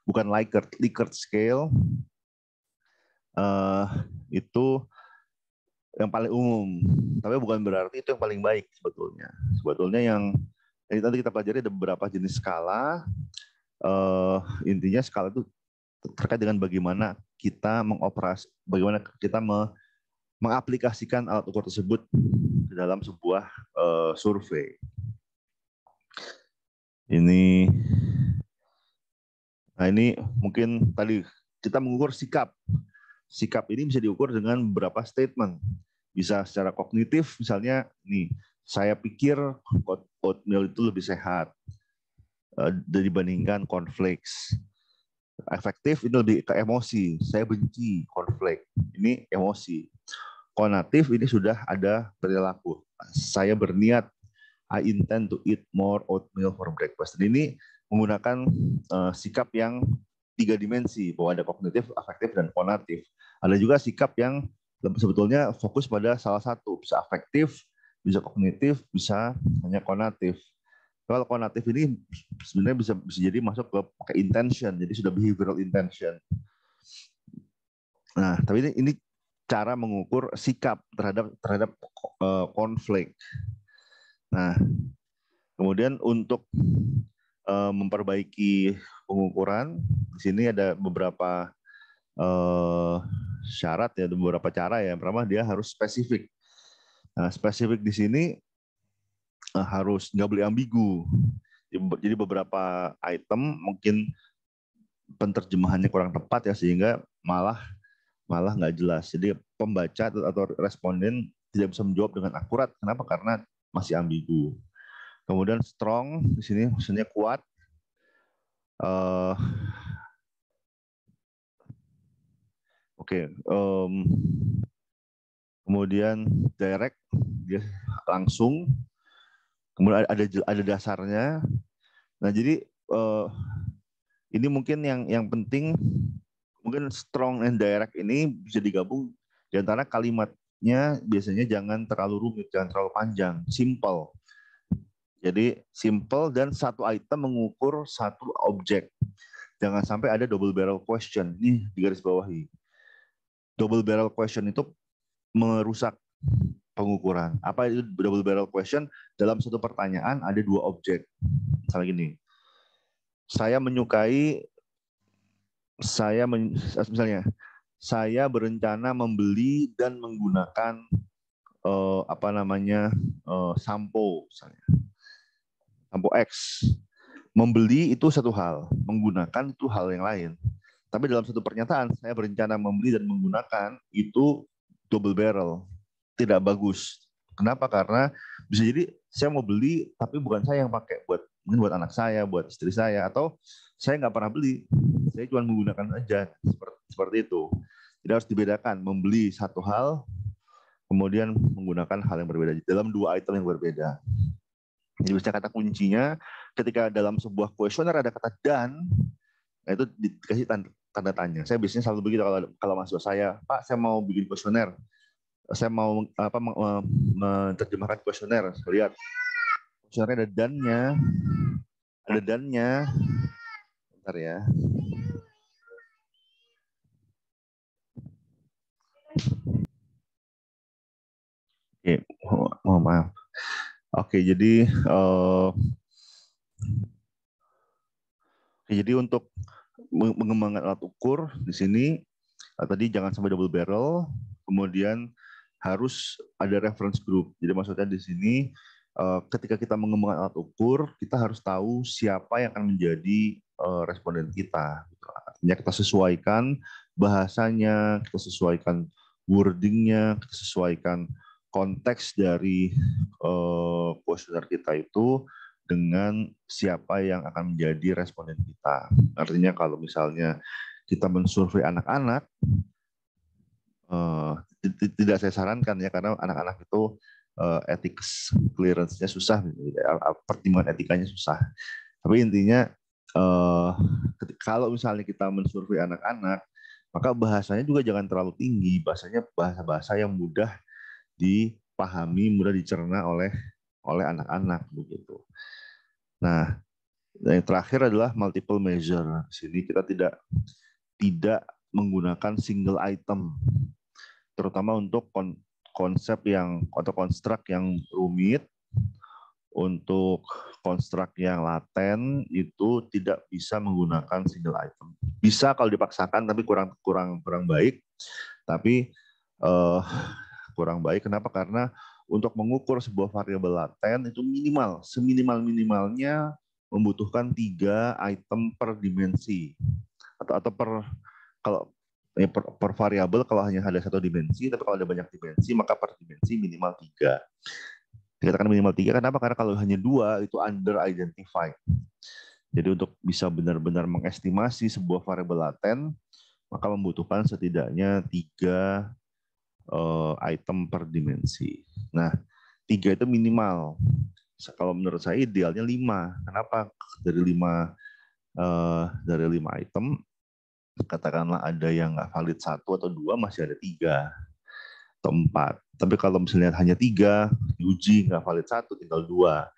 Bukan Likert, Likert scale uh, itu yang paling umum. Tapi bukan berarti itu yang paling baik sebetulnya. Sebetulnya yang ini nanti kita pelajari ada beberapa jenis skala. Uh, intinya skala itu terkait dengan bagaimana kita mengoperasi, bagaimana kita me, mengaplikasikan alat ukur tersebut ke dalam sebuah uh, survei. Ini, nah ini mungkin tadi kita mengukur sikap. Sikap ini bisa diukur dengan beberapa statement. Bisa secara kognitif, misalnya nih, saya pikir oatmeal itu lebih sehat uh, dibandingkan konflik efektif itu lebih ke emosi. Saya benci konflik. Ini emosi. Konatif ini sudah ada perilaku. Saya berniat I intend to eat more oatmeal for breakfast. Dan ini menggunakan uh, sikap yang tiga dimensi bahwa ada kognitif, afektif dan konatif. Ada juga sikap yang sebetulnya fokus pada salah satu bisa afektif, bisa kognitif, bisa hanya konatif kalau konatif ini sebenarnya bisa bisa jadi masuk ke pakai intention jadi sudah behavioral intention nah tapi ini, ini cara mengukur sikap terhadap terhadap uh, konflik nah kemudian untuk uh, memperbaiki pengukuran di sini ada beberapa uh, syarat ya beberapa cara ya pertama dia harus spesifik nah spesifik di sini Eh, harus nggak boleh ambigu. Jadi beberapa item mungkin penterjemahannya kurang tepat ya sehingga malah malah nggak jelas. Jadi pembaca atau responden tidak bisa menjawab dengan akurat. Kenapa? Karena masih ambigu. Kemudian strong di sini maksudnya kuat. Uh, Oke, okay, um, kemudian direct langsung kemudian ada ada dasarnya nah jadi uh, ini mungkin yang yang penting mungkin strong and direct ini bisa digabung di antara kalimatnya biasanya jangan terlalu rumit jangan terlalu panjang simple jadi simple dan satu item mengukur satu objek. Jangan sampai ada double barrel question. Ini di garis bawahi. Double barrel question itu merusak pengukuran. Apa itu double barrel question? Dalam satu pertanyaan ada dua objek. Misalnya gini, saya menyukai, saya men, misalnya, saya berencana membeli dan menggunakan eh, apa namanya eh, sampo, misalnya, sampo X. Membeli itu satu hal, menggunakan itu hal yang lain. Tapi dalam satu pernyataan, saya berencana membeli dan menggunakan itu double barrel tidak bagus. Kenapa? Karena bisa jadi saya mau beli tapi bukan saya yang pakai buat mungkin buat anak saya, buat istri saya atau saya nggak pernah beli. Saya cuma menggunakan aja seperti, seperti itu. Tidak harus dibedakan membeli satu hal kemudian menggunakan hal yang berbeda dalam dua item yang berbeda. Jadi bisa kata kuncinya ketika dalam sebuah kuesioner ada kata dan nah itu dikasih tanda, tanya. Saya biasanya selalu begitu kalau kalau mahasiswa saya, Pak, saya mau bikin kuesioner saya mau apa eh, menerjemahkan kuesioner. Lihat kuesionernya ada dan nya, ada dan nya, Bentar ya. Oke, oh, maaf. Oke, jadi uh, jadi untuk mengembangkan alat ukur di sini eh, tadi jangan sampai double barrel, kemudian harus ada reference group. Jadi maksudnya di sini eh, ketika kita mengembangkan alat ukur, kita harus tahu siapa yang akan menjadi eh, responden kita. Artinya kita sesuaikan bahasanya, kita sesuaikan wordingnya, kita sesuaikan konteks dari kuesioner eh, kita itu dengan siapa yang akan menjadi responden kita. Artinya kalau misalnya kita mensurvei anak-anak, Eh, tidak saya sarankan ya karena anak-anak itu uh, ethics clearance-nya susah, eh, pertimbangan etikanya susah. Tapi intinya uh, kalau misalnya kita mensurvei anak-anak, maka bahasanya juga jangan terlalu tinggi, bahasanya bahasa-bahasa yang mudah dipahami, mudah dicerna oleh oleh anak-anak begitu. Nah, yang terakhir adalah multiple measure. Sini kita tidak tidak menggunakan single item terutama untuk kon konsep yang atau konstruk yang rumit untuk konstruk yang laten itu tidak bisa menggunakan single item. Bisa kalau dipaksakan tapi kurang kurang kurang baik. Tapi uh, kurang baik kenapa? Karena untuk mengukur sebuah variabel laten itu minimal seminimal minimalnya membutuhkan tiga item per dimensi atau atau per kalau ini per, per variabel kalau hanya ada satu dimensi, tapi kalau ada banyak dimensi maka per dimensi minimal tiga. Dikatakan minimal tiga kenapa? Karena kalau hanya dua itu under identified. Jadi untuk bisa benar-benar mengestimasi sebuah variabel laten, maka membutuhkan setidaknya tiga uh, item per dimensi. Nah, tiga itu minimal. Kalau menurut saya idealnya lima. Kenapa? Dari lima uh, dari lima item katakanlah ada yang nggak valid satu atau dua masih ada tiga atau empat. Tapi kalau misalnya hanya tiga uji nggak valid satu tinggal dua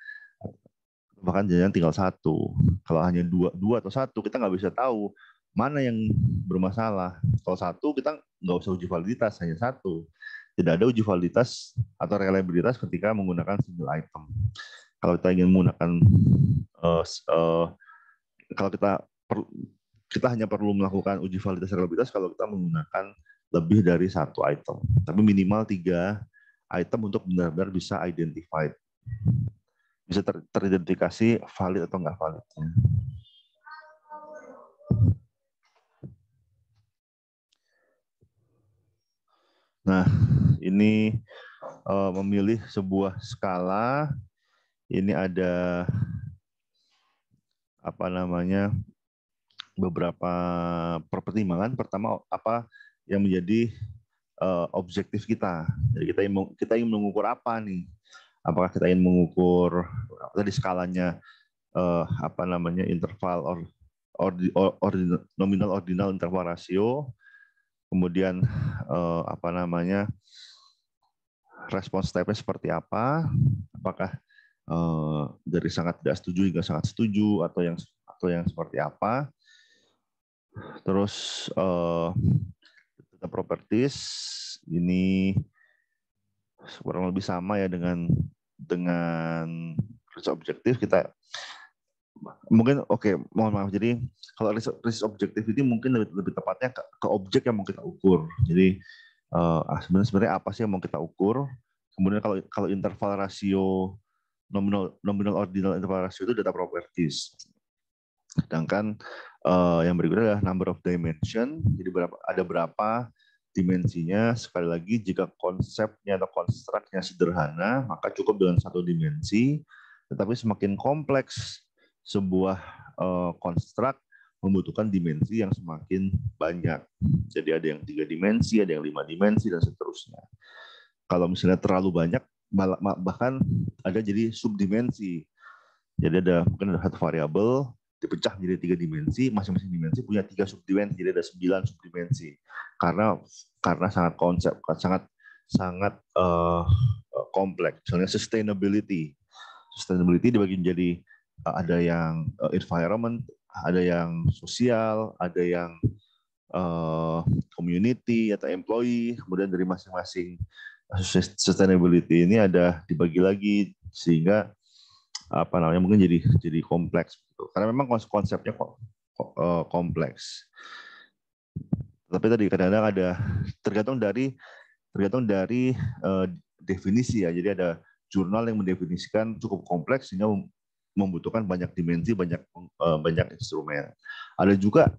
bahkan jangan tinggal satu. Kalau hanya dua, dua atau satu kita nggak bisa tahu mana yang bermasalah. Kalau satu kita nggak usah uji validitas hanya satu. Tidak ada uji validitas atau reliabilitas ketika menggunakan single item. Kalau kita ingin menggunakan uh, uh, kalau kita kita hanya perlu melakukan uji validitas reliabilitas kalau kita menggunakan lebih dari satu item, tapi minimal tiga item untuk benar-benar bisa identified, bisa ter teridentifikasi valid atau nggak valid. Nah, ini uh, memilih sebuah skala. Ini ada apa namanya beberapa pertimbangan. Pertama, apa yang menjadi uh, objektif kita? Jadi kita ingin, kita ingin mengukur apa nih? Apakah kita ingin mengukur tadi skalanya uh, apa namanya interval or, or, or nominal ordinal interval rasio? kemudian uh, apa namanya respons stepnya seperti apa? Apakah uh, dari sangat tidak setuju hingga sangat setuju atau yang atau yang seperti apa? Terus uh, eh, data properties ini kurang lebih sama ya dengan dengan research objektif kita mungkin oke okay, mohon maaf jadi kalau research objektif ini mungkin lebih, lebih tepatnya ke, ke objek yang mau kita ukur jadi uh, sebenarnya sebenarnya apa sih yang mau kita ukur kemudian kalau kalau interval rasio nominal nominal ordinal interval rasio itu data properties sedangkan Uh, yang berikutnya adalah number of dimension. Jadi berapa ada berapa dimensinya. Sekali lagi jika konsepnya atau konstruknya sederhana, maka cukup dengan satu dimensi. Tetapi semakin kompleks sebuah uh, eh, konstruk membutuhkan dimensi yang semakin banyak. Jadi ada yang tiga dimensi, ada yang lima dimensi dan seterusnya. Kalau misalnya terlalu banyak, bahkan ada jadi subdimensi. Jadi ada mungkin ada satu variabel dipecah menjadi tiga dimensi, masing-masing dimensi punya tiga subdimensi, jadi ada sembilan subdimensi. Karena karena sangat konsep, sangat sangat uh, kompleks. Misalnya sustainability, sustainability dibagi menjadi uh, ada yang uh, environment, ada yang sosial, ada yang uh, community atau employee. Kemudian dari masing-masing sustainability ini ada dibagi lagi sehingga apa namanya mungkin jadi jadi kompleks gitu karena memang konsepnya kok eh, kompleks tapi tadi kadang-kadang ada tergantung dari tergantung dari uh, definisi ya jadi ada jurnal yang mendefinisikan cukup kompleks sehingga membutuhkan banyak dimensi banyak uh, banyak instrumen ada juga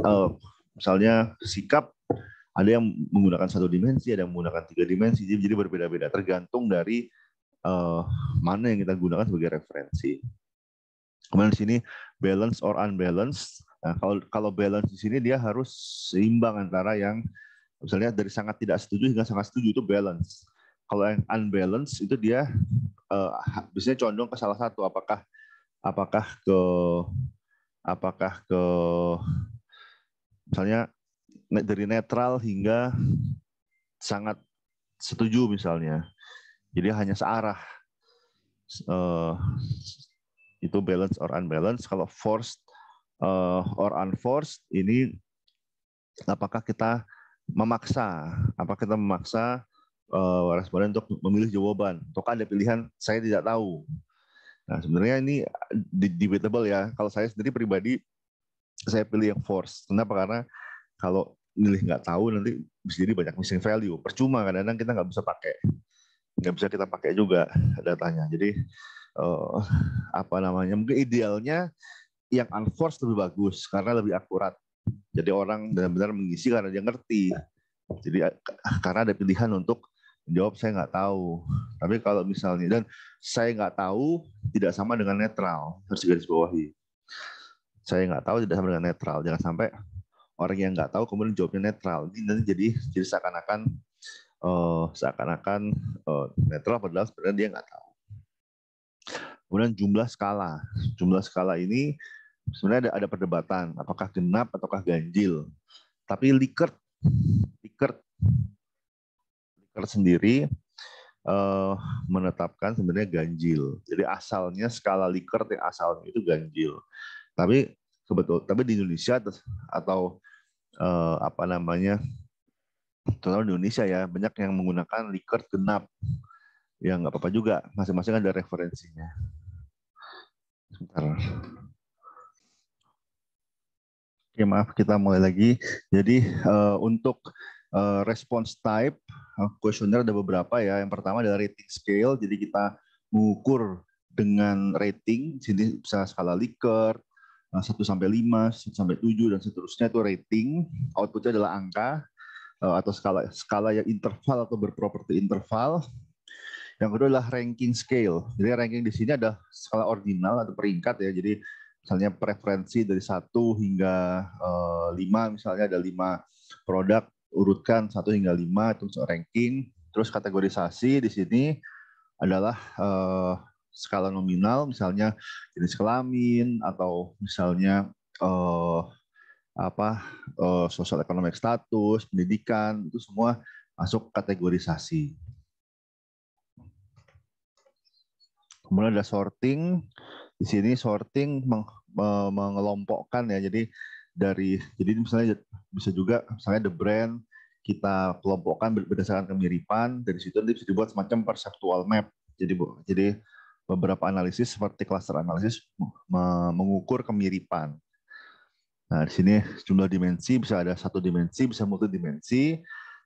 uh, misalnya sikap ada yang menggunakan satu dimensi ada yang menggunakan tiga dimensi jadi berbeda-beda tergantung dari uh, mana yang kita gunakan sebagai referensi Kemudian di sini balance or unbalanced. Nah, kalau kalau balance di sini dia harus seimbang antara yang misalnya dari sangat tidak setuju hingga sangat setuju itu balance. Kalau yang unbalanced itu dia uh, biasanya condong ke salah satu apakah apakah ke apakah ke misalnya dari netral hingga sangat setuju misalnya. Jadi hanya searah. Uh, itu balance or unbalance Kalau forced uh, or unforced ini apakah kita memaksa, apakah kita memaksa uh, responden untuk memilih jawaban? kan ada pilihan saya tidak tahu? Nah sebenarnya ini debatable ya. Kalau saya sendiri pribadi saya pilih yang forced. Kenapa? Karena kalau milih nggak tahu nanti bisa jadi banyak missing value. Percuma kadang-kadang kita nggak bisa pakai, nggak bisa kita pakai juga datanya. Jadi uh, <laughs> apa namanya mungkin idealnya yang unforced lebih bagus karena lebih akurat jadi orang benar-benar mengisi karena dia ngerti jadi eh, karena ada pilihan untuk menjawab saya nggak tahu tapi kalau misalnya dan saya nggak tahu tidak sama dengan netral harus garis bawahi saya nggak tahu tidak sama dengan netral jangan sampai orang yang nggak tahu kemudian jawabnya netral ini nanti jadi jadi seakan-akan uh, seakan-akan uh, netral padahal sebenarnya dia nggak tahu Kemudian jumlah skala. Jumlah skala ini sebenarnya ada, ada perdebatan apakah genap ataukah ganjil. Tapi Likert Likert Likert sendiri uh, menetapkan sebenarnya ganjil. Jadi asalnya skala Likert yang asalnya itu ganjil. Tapi kebetul tapi di Indonesia atau uh, apa namanya terutama di Indonesia ya banyak yang menggunakan Likert genap. Ya nggak apa-apa juga, masing-masing ada referensinya. Bentar. Oke, maaf kita mulai lagi. Jadi uh, untuk uh, response type kuesioner eh, ada beberapa ya. Yang pertama adalah rating scale. Jadi kita mengukur dengan rating. Sini bisa skala Likert, uh, sampai lima, sampai tujuh, dan seterusnya itu rating. Outputnya adalah angka atau skala skala yang interval atau berproperti interval. Yang kedua adalah ranking scale. Jadi ranking di sini ada skala ordinal atau peringkat ya. Jadi misalnya preferensi dari satu hingga eh, lima, misalnya ada lima produk urutkan satu hingga lima itu ranking. Terus kategorisasi di sini adalah uh, skala nominal, misalnya jenis kelamin atau misalnya uh, apa uh, sosial ekonomi status, pendidikan itu semua masuk kategorisasi. Kemudian ada sorting. Di sini sorting meng, mengelompokkan ya. Jadi dari jadi misalnya bisa juga misalnya the brand kita kelompokkan berdasarkan kemiripan dari situ nanti bisa dibuat semacam perceptual map jadi bu jadi beberapa analisis seperti cluster analisis mengukur kemiripan nah di sini jumlah dimensi bisa ada satu dimensi bisa multi dimensi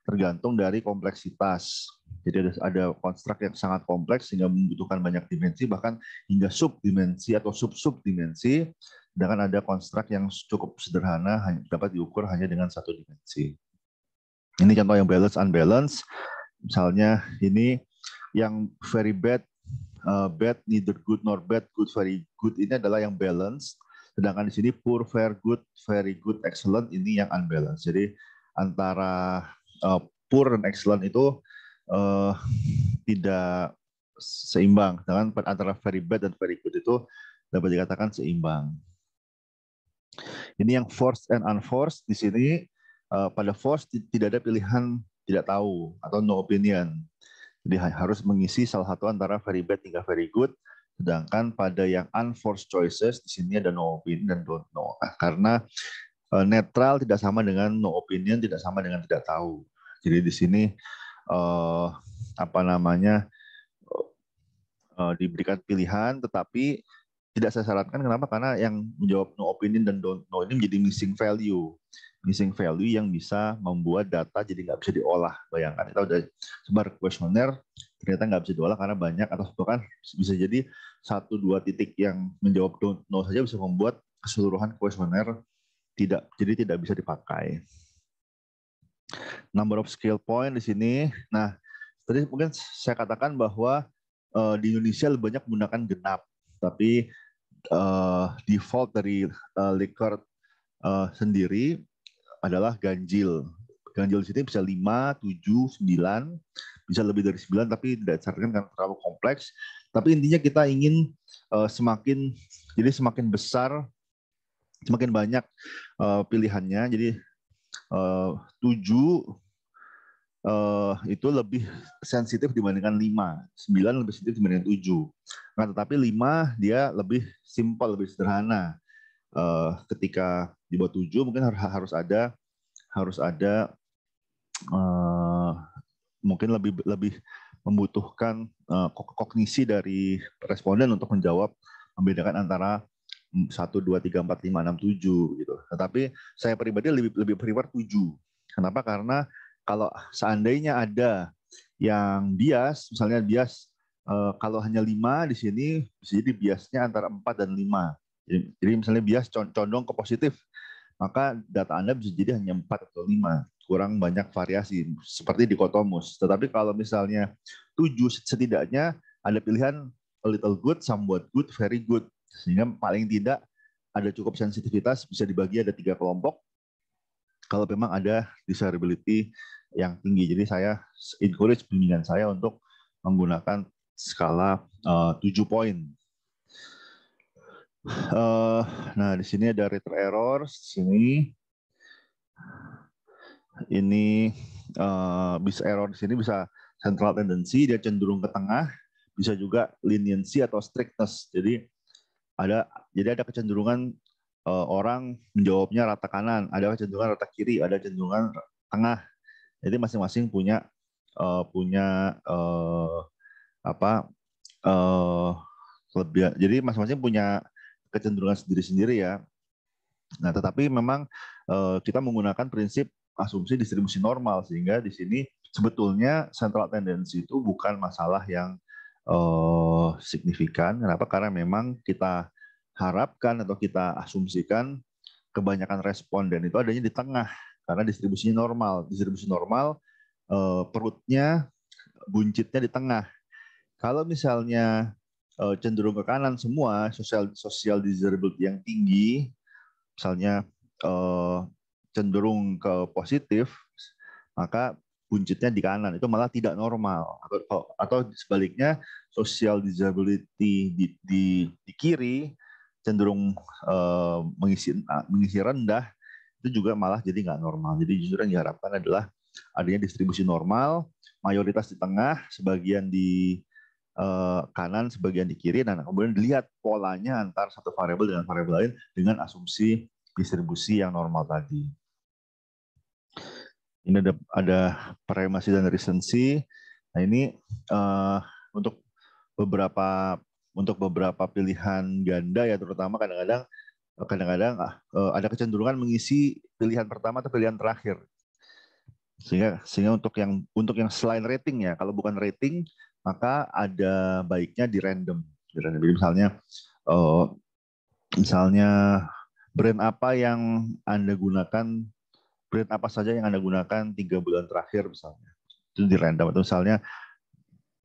tergantung dari kompleksitas. Jadi ada, ada konstruk yang sangat kompleks sehingga membutuhkan banyak dimensi, bahkan hingga subdimensi atau sub-sub dimensi. Sedangkan ada konstruk yang cukup sederhana, hanya, dapat diukur hanya dengan satu dimensi. Ini contoh yang balance unbalance. Misalnya ini yang very bad, uh, bad neither good nor bad, good very good ini adalah yang balance. Sedangkan di sini poor, fair, good, very good, excellent ini yang unbalanced. Jadi antara uh, eh, poor dan excellent itu uh, tidak seimbang. dengan antara very bad dan very good itu dapat dikatakan seimbang. Ini yang forced and unforced di sini uh, pada forced tidak ada pilihan tidak tahu atau no opinion. Jadi harus mengisi salah satu antara very bad hingga very good. Sedangkan pada yang unforced choices di sini ada no opinion dan don't know nah, karena Eh, netral tidak sama dengan no opinion, tidak sama dengan tidak tahu. Jadi di sini uh, apa namanya uh, diberikan pilihan, tetapi tidak saya sarankan kenapa karena yang menjawab no opinion dan don't know ini menjadi missing value missing value yang bisa membuat data jadi nggak bisa diolah bayangkan kita udah sebar kuesioner ternyata nggak bisa diolah karena banyak atau bahkan bisa jadi satu dua titik yang menjawab don't know saja bisa membuat keseluruhan kuesioner tidak jadi tidak bisa dipakai. Number of skill point di sini. Nah, tadi mungkin saya katakan bahwa uh, di Indonesia lebih banyak menggunakan genap, tapi uh, default dari uh, eh, liquor uh, sendiri adalah ganjil. Ganjil di sini bisa 5, 7, 9, bisa lebih dari 9 tapi tidak disarankan karena terlalu kompleks. Tapi intinya kita ingin uh, semakin jadi semakin besar semakin banyak uh, pilihannya. Jadi uh, tujuh uh, itu lebih sensitif dibandingkan lima, sembilan lebih sensitif dibandingkan tujuh. Nah, tetapi lima dia lebih simpel, lebih sederhana. Uh, ketika dibuat tujuh, mungkin harus harus ada harus ada uh, mungkin lebih lebih membutuhkan uh, kognisi dari responden untuk menjawab membedakan antara satu dua tiga empat lima enam tujuh gitu. Tetapi saya pribadi lebih lebih prefer tujuh. Kenapa? Karena kalau seandainya ada yang bias, misalnya bias eh, kalau hanya lima di sini, jadi biasnya antara empat dan lima. Jadi, misalnya bias condong ke positif, maka data Anda bisa jadi hanya empat atau lima kurang banyak variasi seperti di dikotomus. Tetapi kalau misalnya tujuh setidaknya ada pilihan a little good, somewhat good, very good sehingga paling tidak ada cukup sensitivitas bisa dibagi ada tiga kelompok. Kalau memang ada disability yang tinggi, jadi saya encourage bimbingan saya untuk menggunakan skala eh, uh, 7 poin. Uh, nah, di sini ada reader error, sini ini uh, bisa error di sini bisa central tendency dia cenderung ke tengah, bisa juga leniency atau strictness. Jadi ada jadi ada kecenderungan uh, orang menjawabnya rata kanan, ada kecenderungan rata kiri, ada kecenderungan tengah. Jadi masing-masing punya uh, punya uh, apa uh, lebih. Jadi masing-masing punya kecenderungan sendiri-sendiri ya. Nah, tetapi memang uh, kita menggunakan prinsip asumsi distribusi normal sehingga di sini sebetulnya central tendency itu bukan masalah yang Eh, signifikan. Kenapa? Karena memang kita harapkan atau kita asumsikan kebanyakan responden itu adanya di tengah karena distribusinya normal. Distribusi normal eh, perutnya buncitnya di tengah. Kalau misalnya eh, cenderung ke kanan semua, sosial social desirability yang tinggi, misalnya cenderung ke positif, maka buncitnya di kanan itu malah tidak normal atau oh, atau sebaliknya social disability di di, di kiri cenderung uh, mengisi ah, mengisi rendah itu juga malah jadi nggak normal jadi justru yang diharapkan adalah adanya distribusi normal mayoritas di tengah sebagian di uh, kanan sebagian di kiri dan kemudian dilihat polanya antar satu variabel dengan variabel lain dengan asumsi distribusi yang normal tadi ini ada ada premasi dan resensi. Nah, ini uh, untuk beberapa untuk beberapa pilihan ganda ya terutama kadang-kadang kadang-kadang uh, ada kecenderungan mengisi pilihan pertama atau pilihan terakhir. Sehingga sehingga untuk yang untuk yang selain rating ya, kalau bukan rating maka ada baiknya di random. Di random. Jadi misalnya uh, misalnya brand apa yang Anda gunakan brand apa saja yang Anda gunakan tiga bulan terakhir misalnya. Itu di random. Atau misalnya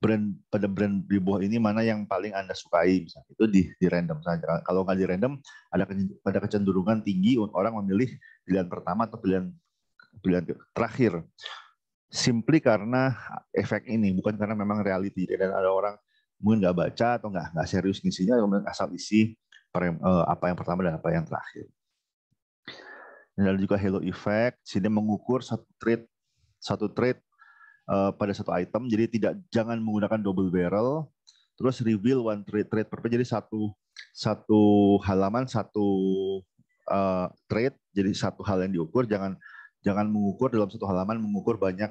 brand pada brand di bawah ini mana yang paling anda sukai misalnya itu di, di random saja kalau nggak di random ada ada kecenderungan tinggi orang memilih pilihan pertama atau pilihan pilihan terakhir simply karena efek ini bukan karena memang reality dan ada orang mungkin nggak baca atau nggak nggak serius ngisinya, kemudian asal isi eh, apa yang pertama dan apa yang terakhir dan ada juga halo effect sini mengukur satu trade satu trade uh, pada satu item jadi tidak jangan menggunakan double barrel terus reveal one trade trade per jadi satu satu halaman satu uh, eh, trade jadi satu hal yang diukur jangan jangan mengukur dalam satu halaman mengukur banyak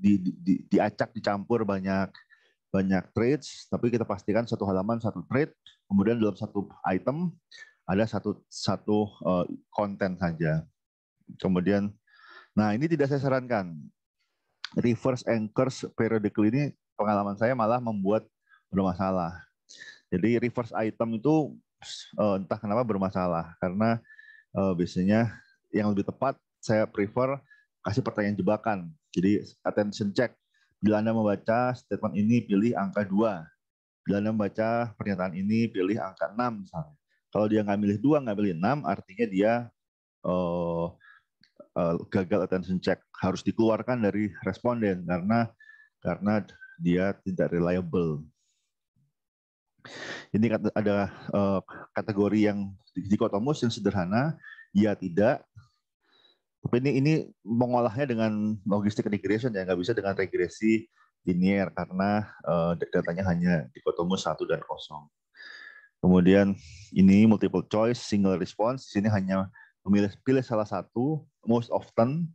di, di, di, diacak dicampur banyak banyak trades tapi kita pastikan satu halaman satu trade kemudian dalam satu item ada satu satu uh, konten saja. Kemudian, nah ini tidak saya sarankan. Reverse anchors periodical ini pengalaman saya malah membuat bermasalah. Jadi reverse item itu uh, entah kenapa bermasalah karena uh, biasanya yang lebih tepat saya prefer kasih pertanyaan jebakan. Jadi attention check. Bila Anda membaca statement ini pilih angka 2. Bila Anda membaca pernyataan ini pilih angka 6 misalnya. Kalau dia nggak milih dua, nggak milih enam, artinya dia uh, uh, gagal attention check, harus dikeluarkan dari responden karena karena dia tidak reliable. Ini ada uh, kategori yang dikotomus yang sederhana, ya tidak. Tapi ini ini mengolahnya dengan logistik regression ya, nggak bisa dengan regresi linear karena uh, datanya hanya dikotomus satu dan kosong. Kemudian ini multiple choice, single response. Di sini hanya memilih pilih salah satu most often.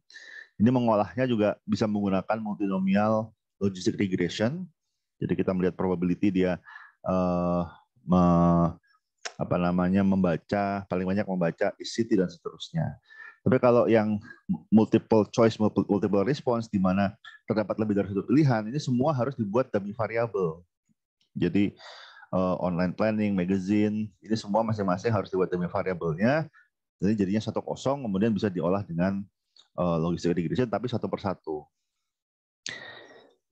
Ini mengolahnya juga bisa menggunakan multinomial logistic regression. Jadi kita melihat probability dia uh, me, apa namanya membaca paling banyak membaca isi dan seterusnya. Tapi kalau yang multiple choice multiple response di mana terdapat lebih dari satu pilihan, ini semua harus dibuat demi variable Jadi uh, online planning, magazine, ini semua masing-masing harus dibuat demi variabelnya. Jadi jadinya satu kosong, kemudian bisa diolah dengan uh, logistik regression, tapi satu persatu.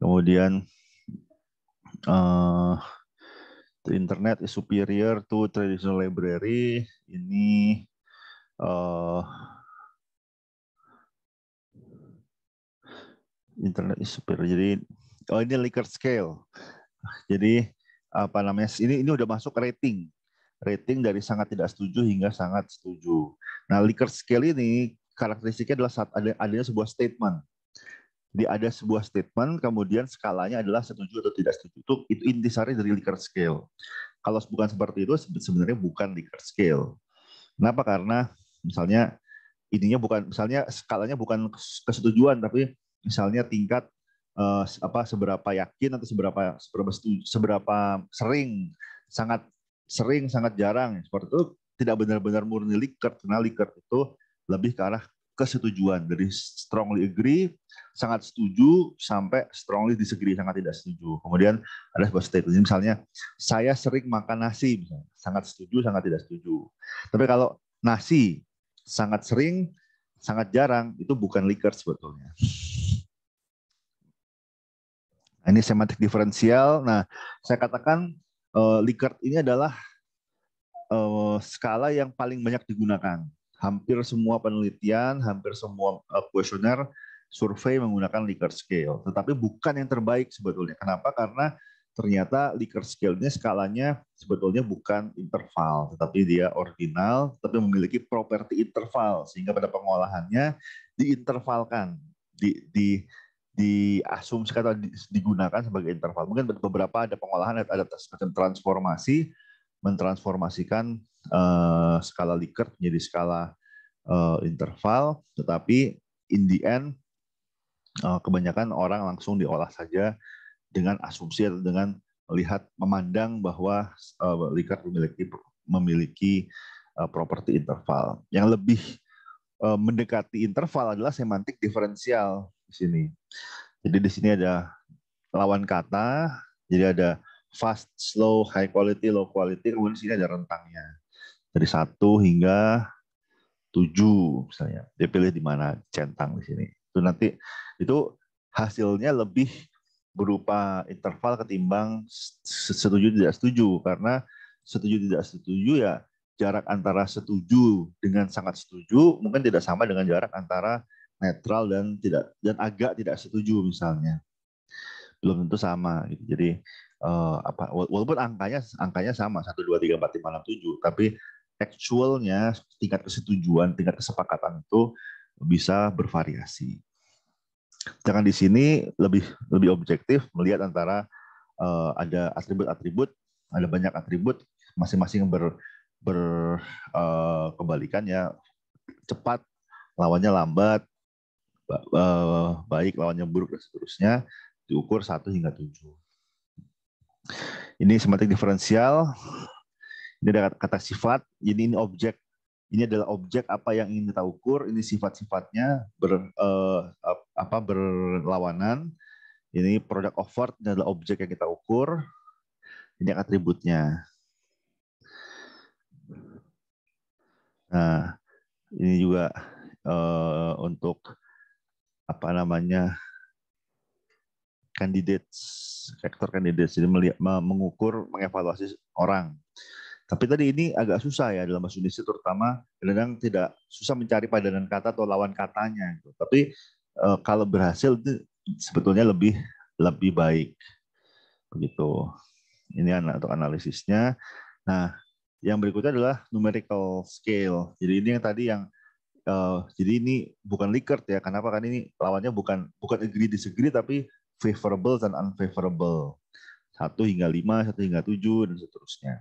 Kemudian uh, the internet is superior to traditional library. Ini uh, internet is superior. Jadi oh ini Likert scale. Jadi apa namanya ini ini udah masuk rating rating dari sangat tidak setuju hingga sangat setuju. Nah, Likert scale ini karakteristiknya adalah saat ada adanya sebuah statement. Jadi ada sebuah statement, kemudian skalanya adalah setuju atau tidak setuju. Itu, itu intisari dari Likert scale. Kalau bukan seperti itu, sebenarnya bukan Likert scale. Kenapa? Karena misalnya ininya bukan, misalnya skalanya bukan kesetujuan, tapi misalnya tingkat uh, apa seberapa yakin atau seberapa seberapa seberapa sering sangat sering sangat jarang ya, seperti itu tidak benar-benar murni likert karena likert itu lebih ke arah kesetujuan dari strongly agree sangat setuju sampai strongly disagree sangat tidak setuju kemudian ada sebuah statement misalnya saya sering makan nasi misalnya sangat setuju sangat tidak setuju tapi kalau nasi sangat sering sangat jarang itu bukan likert sebetulnya Nah, ini semantik diferensial. Nah, saya katakan uh, Likert ini adalah uh, skala yang paling banyak digunakan. Hampir semua penelitian, hampir semua eh, kuesioner, uh, survei menggunakan Likert scale. Tetapi bukan yang terbaik sebetulnya. Kenapa? Karena ternyata Likert scale ini skalanya sebetulnya bukan interval, tetapi dia ordinal, tapi memiliki properti interval sehingga pada pengolahannya diintervalkan, di, di diasumsikan atau digunakan sebagai interval. Mungkin beberapa ada pengolahan ada semacam transformasi mentransformasikan uh, skala Likert menjadi skala uh, interval, tetapi in the end uh, kebanyakan orang langsung diolah saja dengan asumsi atau dengan melihat memandang bahwa uh, Likert memiliki memiliki uh, properti interval. Yang lebih mendekati interval adalah semantik diferensial sini. Jadi di sini ada lawan kata, jadi ada fast, slow, high quality, low quality, kemudian di sini ada rentangnya. Dari 1 hingga 7 misalnya. Dia pilih di mana centang di sini. Itu nanti itu hasilnya lebih berupa interval ketimbang setuju tidak setuju karena setuju tidak setuju ya jarak antara setuju dengan sangat setuju mungkin tidak sama dengan jarak antara netral dan tidak dan agak tidak setuju misalnya belum tentu sama gitu. jadi uh, apa walaupun angkanya angkanya sama satu dua tiga empat lima enam tujuh tapi actualnya tingkat kesetujuan tingkat kesepakatan itu bisa bervariasi jangan di sini lebih lebih objektif melihat antara uh, ada atribut-atribut ada banyak atribut masing-masing ber berkebalikannya eh, uh, cepat lawannya lambat Eh, baik lawannya buruk dan seterusnya diukur 1 hingga 7. Ini semantik diferensial. Ini ada kata sifat, jadi ini objek. Ini adalah objek apa yang ingin kita ukur, ini sifat-sifatnya ber eh, apa berlawanan. Ini produk of ini adalah objek yang kita ukur. Ini atributnya. Nah, ini juga eh, untuk apa namanya kandidat sektor kandidat jadi melihat mengukur mengevaluasi orang tapi tadi ini agak susah ya dalam bahasa Indonesia terutama kadang tidak susah mencari padanan kata atau lawan katanya gitu. Tapi e, kalau berhasil itu sebetulnya lebih lebih baik. Begitu. Ini untuk analisisnya. Nah, yang berikutnya adalah numerical scale. Jadi ini yang tadi yang uh, jadi ini bukan Likert ya. Kenapa kan ini lawannya bukan bukan agree disagree tapi favorable dan unfavorable. Satu hingga lima, satu hingga tujuh, dan seterusnya.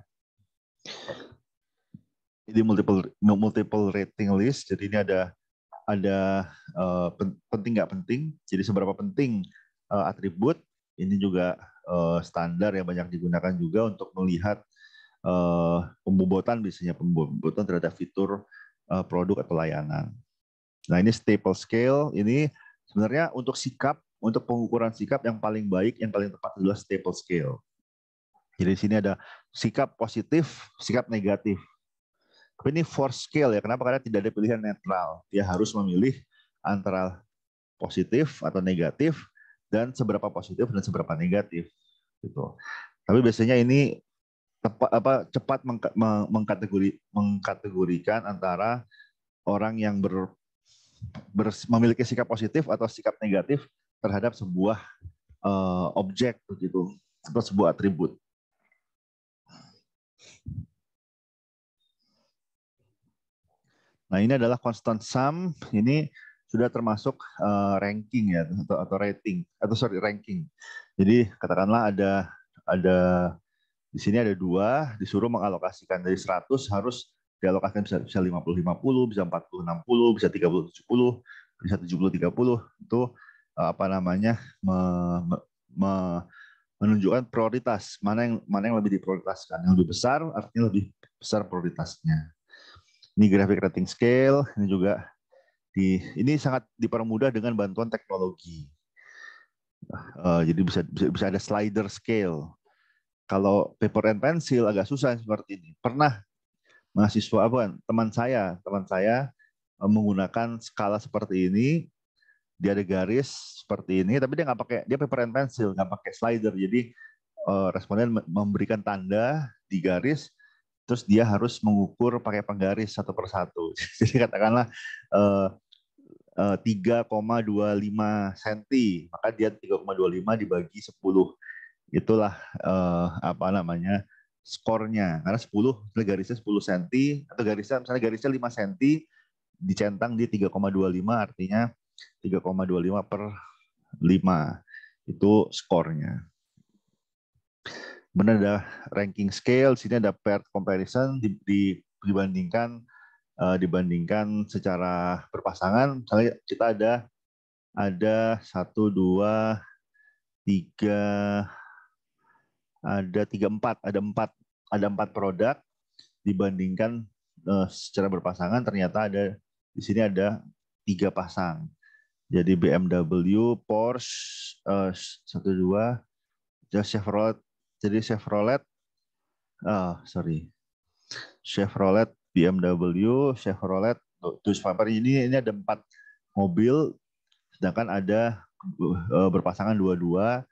Jadi multiple multiple rating list. Jadi ini ada ada uh, penting nggak penting. Jadi seberapa penting uh, atribut ini juga uh, standar yang banyak digunakan juga untuk melihat uh, pembobotan biasanya pembobotan terhadap fitur Eh, produk atau layanan. Nah ini staple scale ini sebenarnya untuk sikap, untuk pengukuran sikap yang paling baik, yang paling tepat adalah staple scale. Jadi di sini ada sikap positif, sikap negatif. Tapi ini four scale ya, kenapa? Karena tidak ada pilihan netral. Dia harus memilih antara positif atau negatif, dan seberapa positif dan seberapa negatif. gitu. Tapi biasanya ini tepat apa cepat mengkategori mengkategorikan antara orang yang ber, ber memiliki sikap positif atau sikap negatif terhadap sebuah uh, objek begitu atau sebuah atribut. Nah, ini adalah constant sum. Ini sudah termasuk uh, ranking ya atau atau rating atau sorry ranking. Jadi katakanlah ada ada di sini ada dua, disuruh mengalokasikan dari 100 harus dialokasikan bisa, bisa 50 50, bisa 40 60, bisa 30 70, bisa 70 30 itu eh, apa namanya me, me, menunjukkan prioritas mana yang mana yang lebih diprioritaskan yang lebih besar artinya lebih besar prioritasnya ini grafik rating scale ini juga di ini sangat dipermudah dengan bantuan teknologi eh, jadi bisa bisa ada slider scale kalau paper and pencil agak susah seperti ini. Pernah mahasiswa apa teman saya, teman saya eh, menggunakan skala seperti ini, dia ada garis seperti ini, tapi dia nggak pakai dia paper and pencil, nggak pakai slider. Jadi eh, responden memberikan tanda di garis, terus dia harus mengukur pakai penggaris satu persatu. <laughs> Jadi katakanlah 3,25 eh, cm, maka dia 3,25 dibagi 10 itulah uh, apa namanya skornya karena 10 garisnya 10 cm atau garisnya misalnya garisnya 5 cm dicentang di 3,25 artinya 3,25 per 5 itu skornya. Benar ada ranking scale, sini ada pair comparison di, di, dibandingkan uh, dibandingkan secara berpasangan. Misalnya kita ada ada 1 2 3 ada tiga empat ada empat ada empat produk dibandingkan uh, secara berpasangan ternyata ada di sini ada tiga pasang jadi BMW Porsche eh, satu uh, dua Chevrolet jadi Chevrolet uh, sorry Chevrolet BMW Chevrolet terus oh, ini ini ada empat mobil sedangkan ada berpasangan dua-dua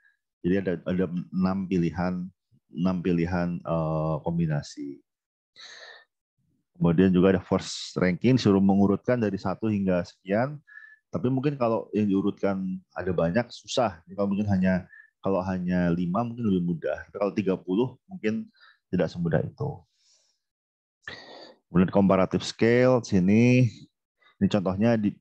jadi ada ada enam pilihan enam pilihan uh, kombinasi. Kemudian juga ada force ranking suruh mengurutkan dari satu hingga sekian. Tapi mungkin kalau yang diurutkan ada banyak susah. Jadi kalau mungkin hanya kalau hanya lima mungkin lebih mudah. Tapi kalau 30 mungkin tidak semudah itu. Kemudian comparative scale sini ini contohnya di,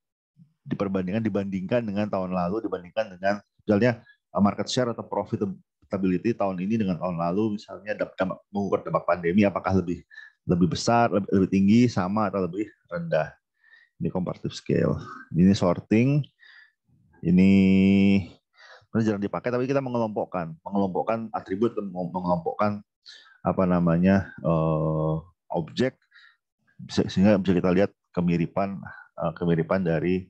diperbandingkan dibandingkan dengan tahun lalu dibandingkan dengan misalnya Uh, market share atau profitability tahun ini dengan tahun lalu misalnya dampak mengukur dampak pandemi apakah lebih lebih besar, lebih, lebih tinggi, sama atau lebih rendah. Ini comparative scale. Ini sorting. Ini jarang dipakai tapi kita mengelompokkan, mengelompokkan atribut, mengelompokkan apa namanya uh, objek sehingga bisa kita lihat kemiripan uh, kemiripan dari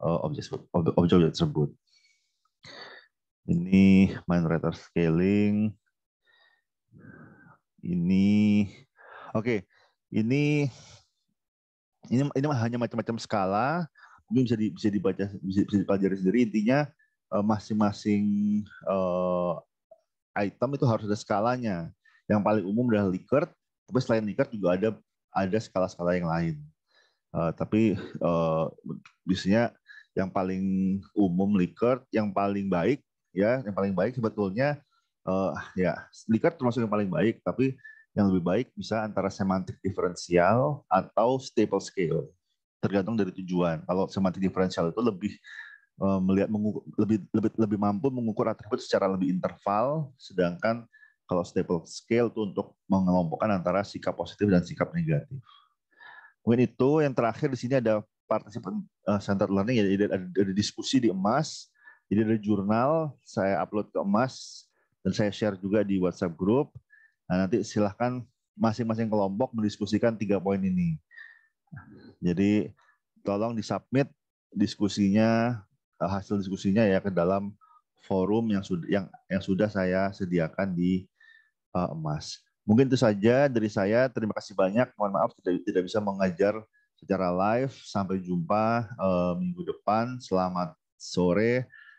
uh, objek objek, objek tersebut. Ini minerator scaling. Ini oke, okay. ini ini ini hanya macam-macam skala, mungkin bisa di, bisa dibaca bisa, bisa dipelajari sendiri intinya eh, masing-masing uh, item itu harus ada skalanya. Yang paling umum adalah Likert, tapi selain Likert juga ada ada skala-skala yang lain. Uh, tapi uh, biasanya yang paling umum Likert, yang paling baik ya yang paling baik sebetulnya uh, ya Likert termasuk yang paling baik tapi yang lebih baik bisa antara semantik diferensial atau staple scale tergantung dari tujuan kalau semantik diferensial itu lebih uh, melihat mengukur, lebih lebih lebih mampu mengukur atribut secara lebih interval sedangkan kalau staple scale itu untuk mengelompokkan antara sikap positif dan sikap negatif mungkin itu yang terakhir di sini ada participant eh, centered learning ya ada, ada, diskusi di emas jadi ada jurnal, saya upload ke Emas, dan saya share juga di WhatsApp grup. Nah, nanti silahkan masing-masing kelompok mendiskusikan tiga poin ini. Jadi tolong disubmit diskusinya, hasil diskusinya ya ke dalam forum yang sudah yang yang sudah saya sediakan di uh, eh, Emas. Mungkin itu saja dari saya. Terima kasih banyak. Mohon maaf tidak tidak bisa mengajar secara live. Sampai jumpa uh, minggu depan. Selamat sore.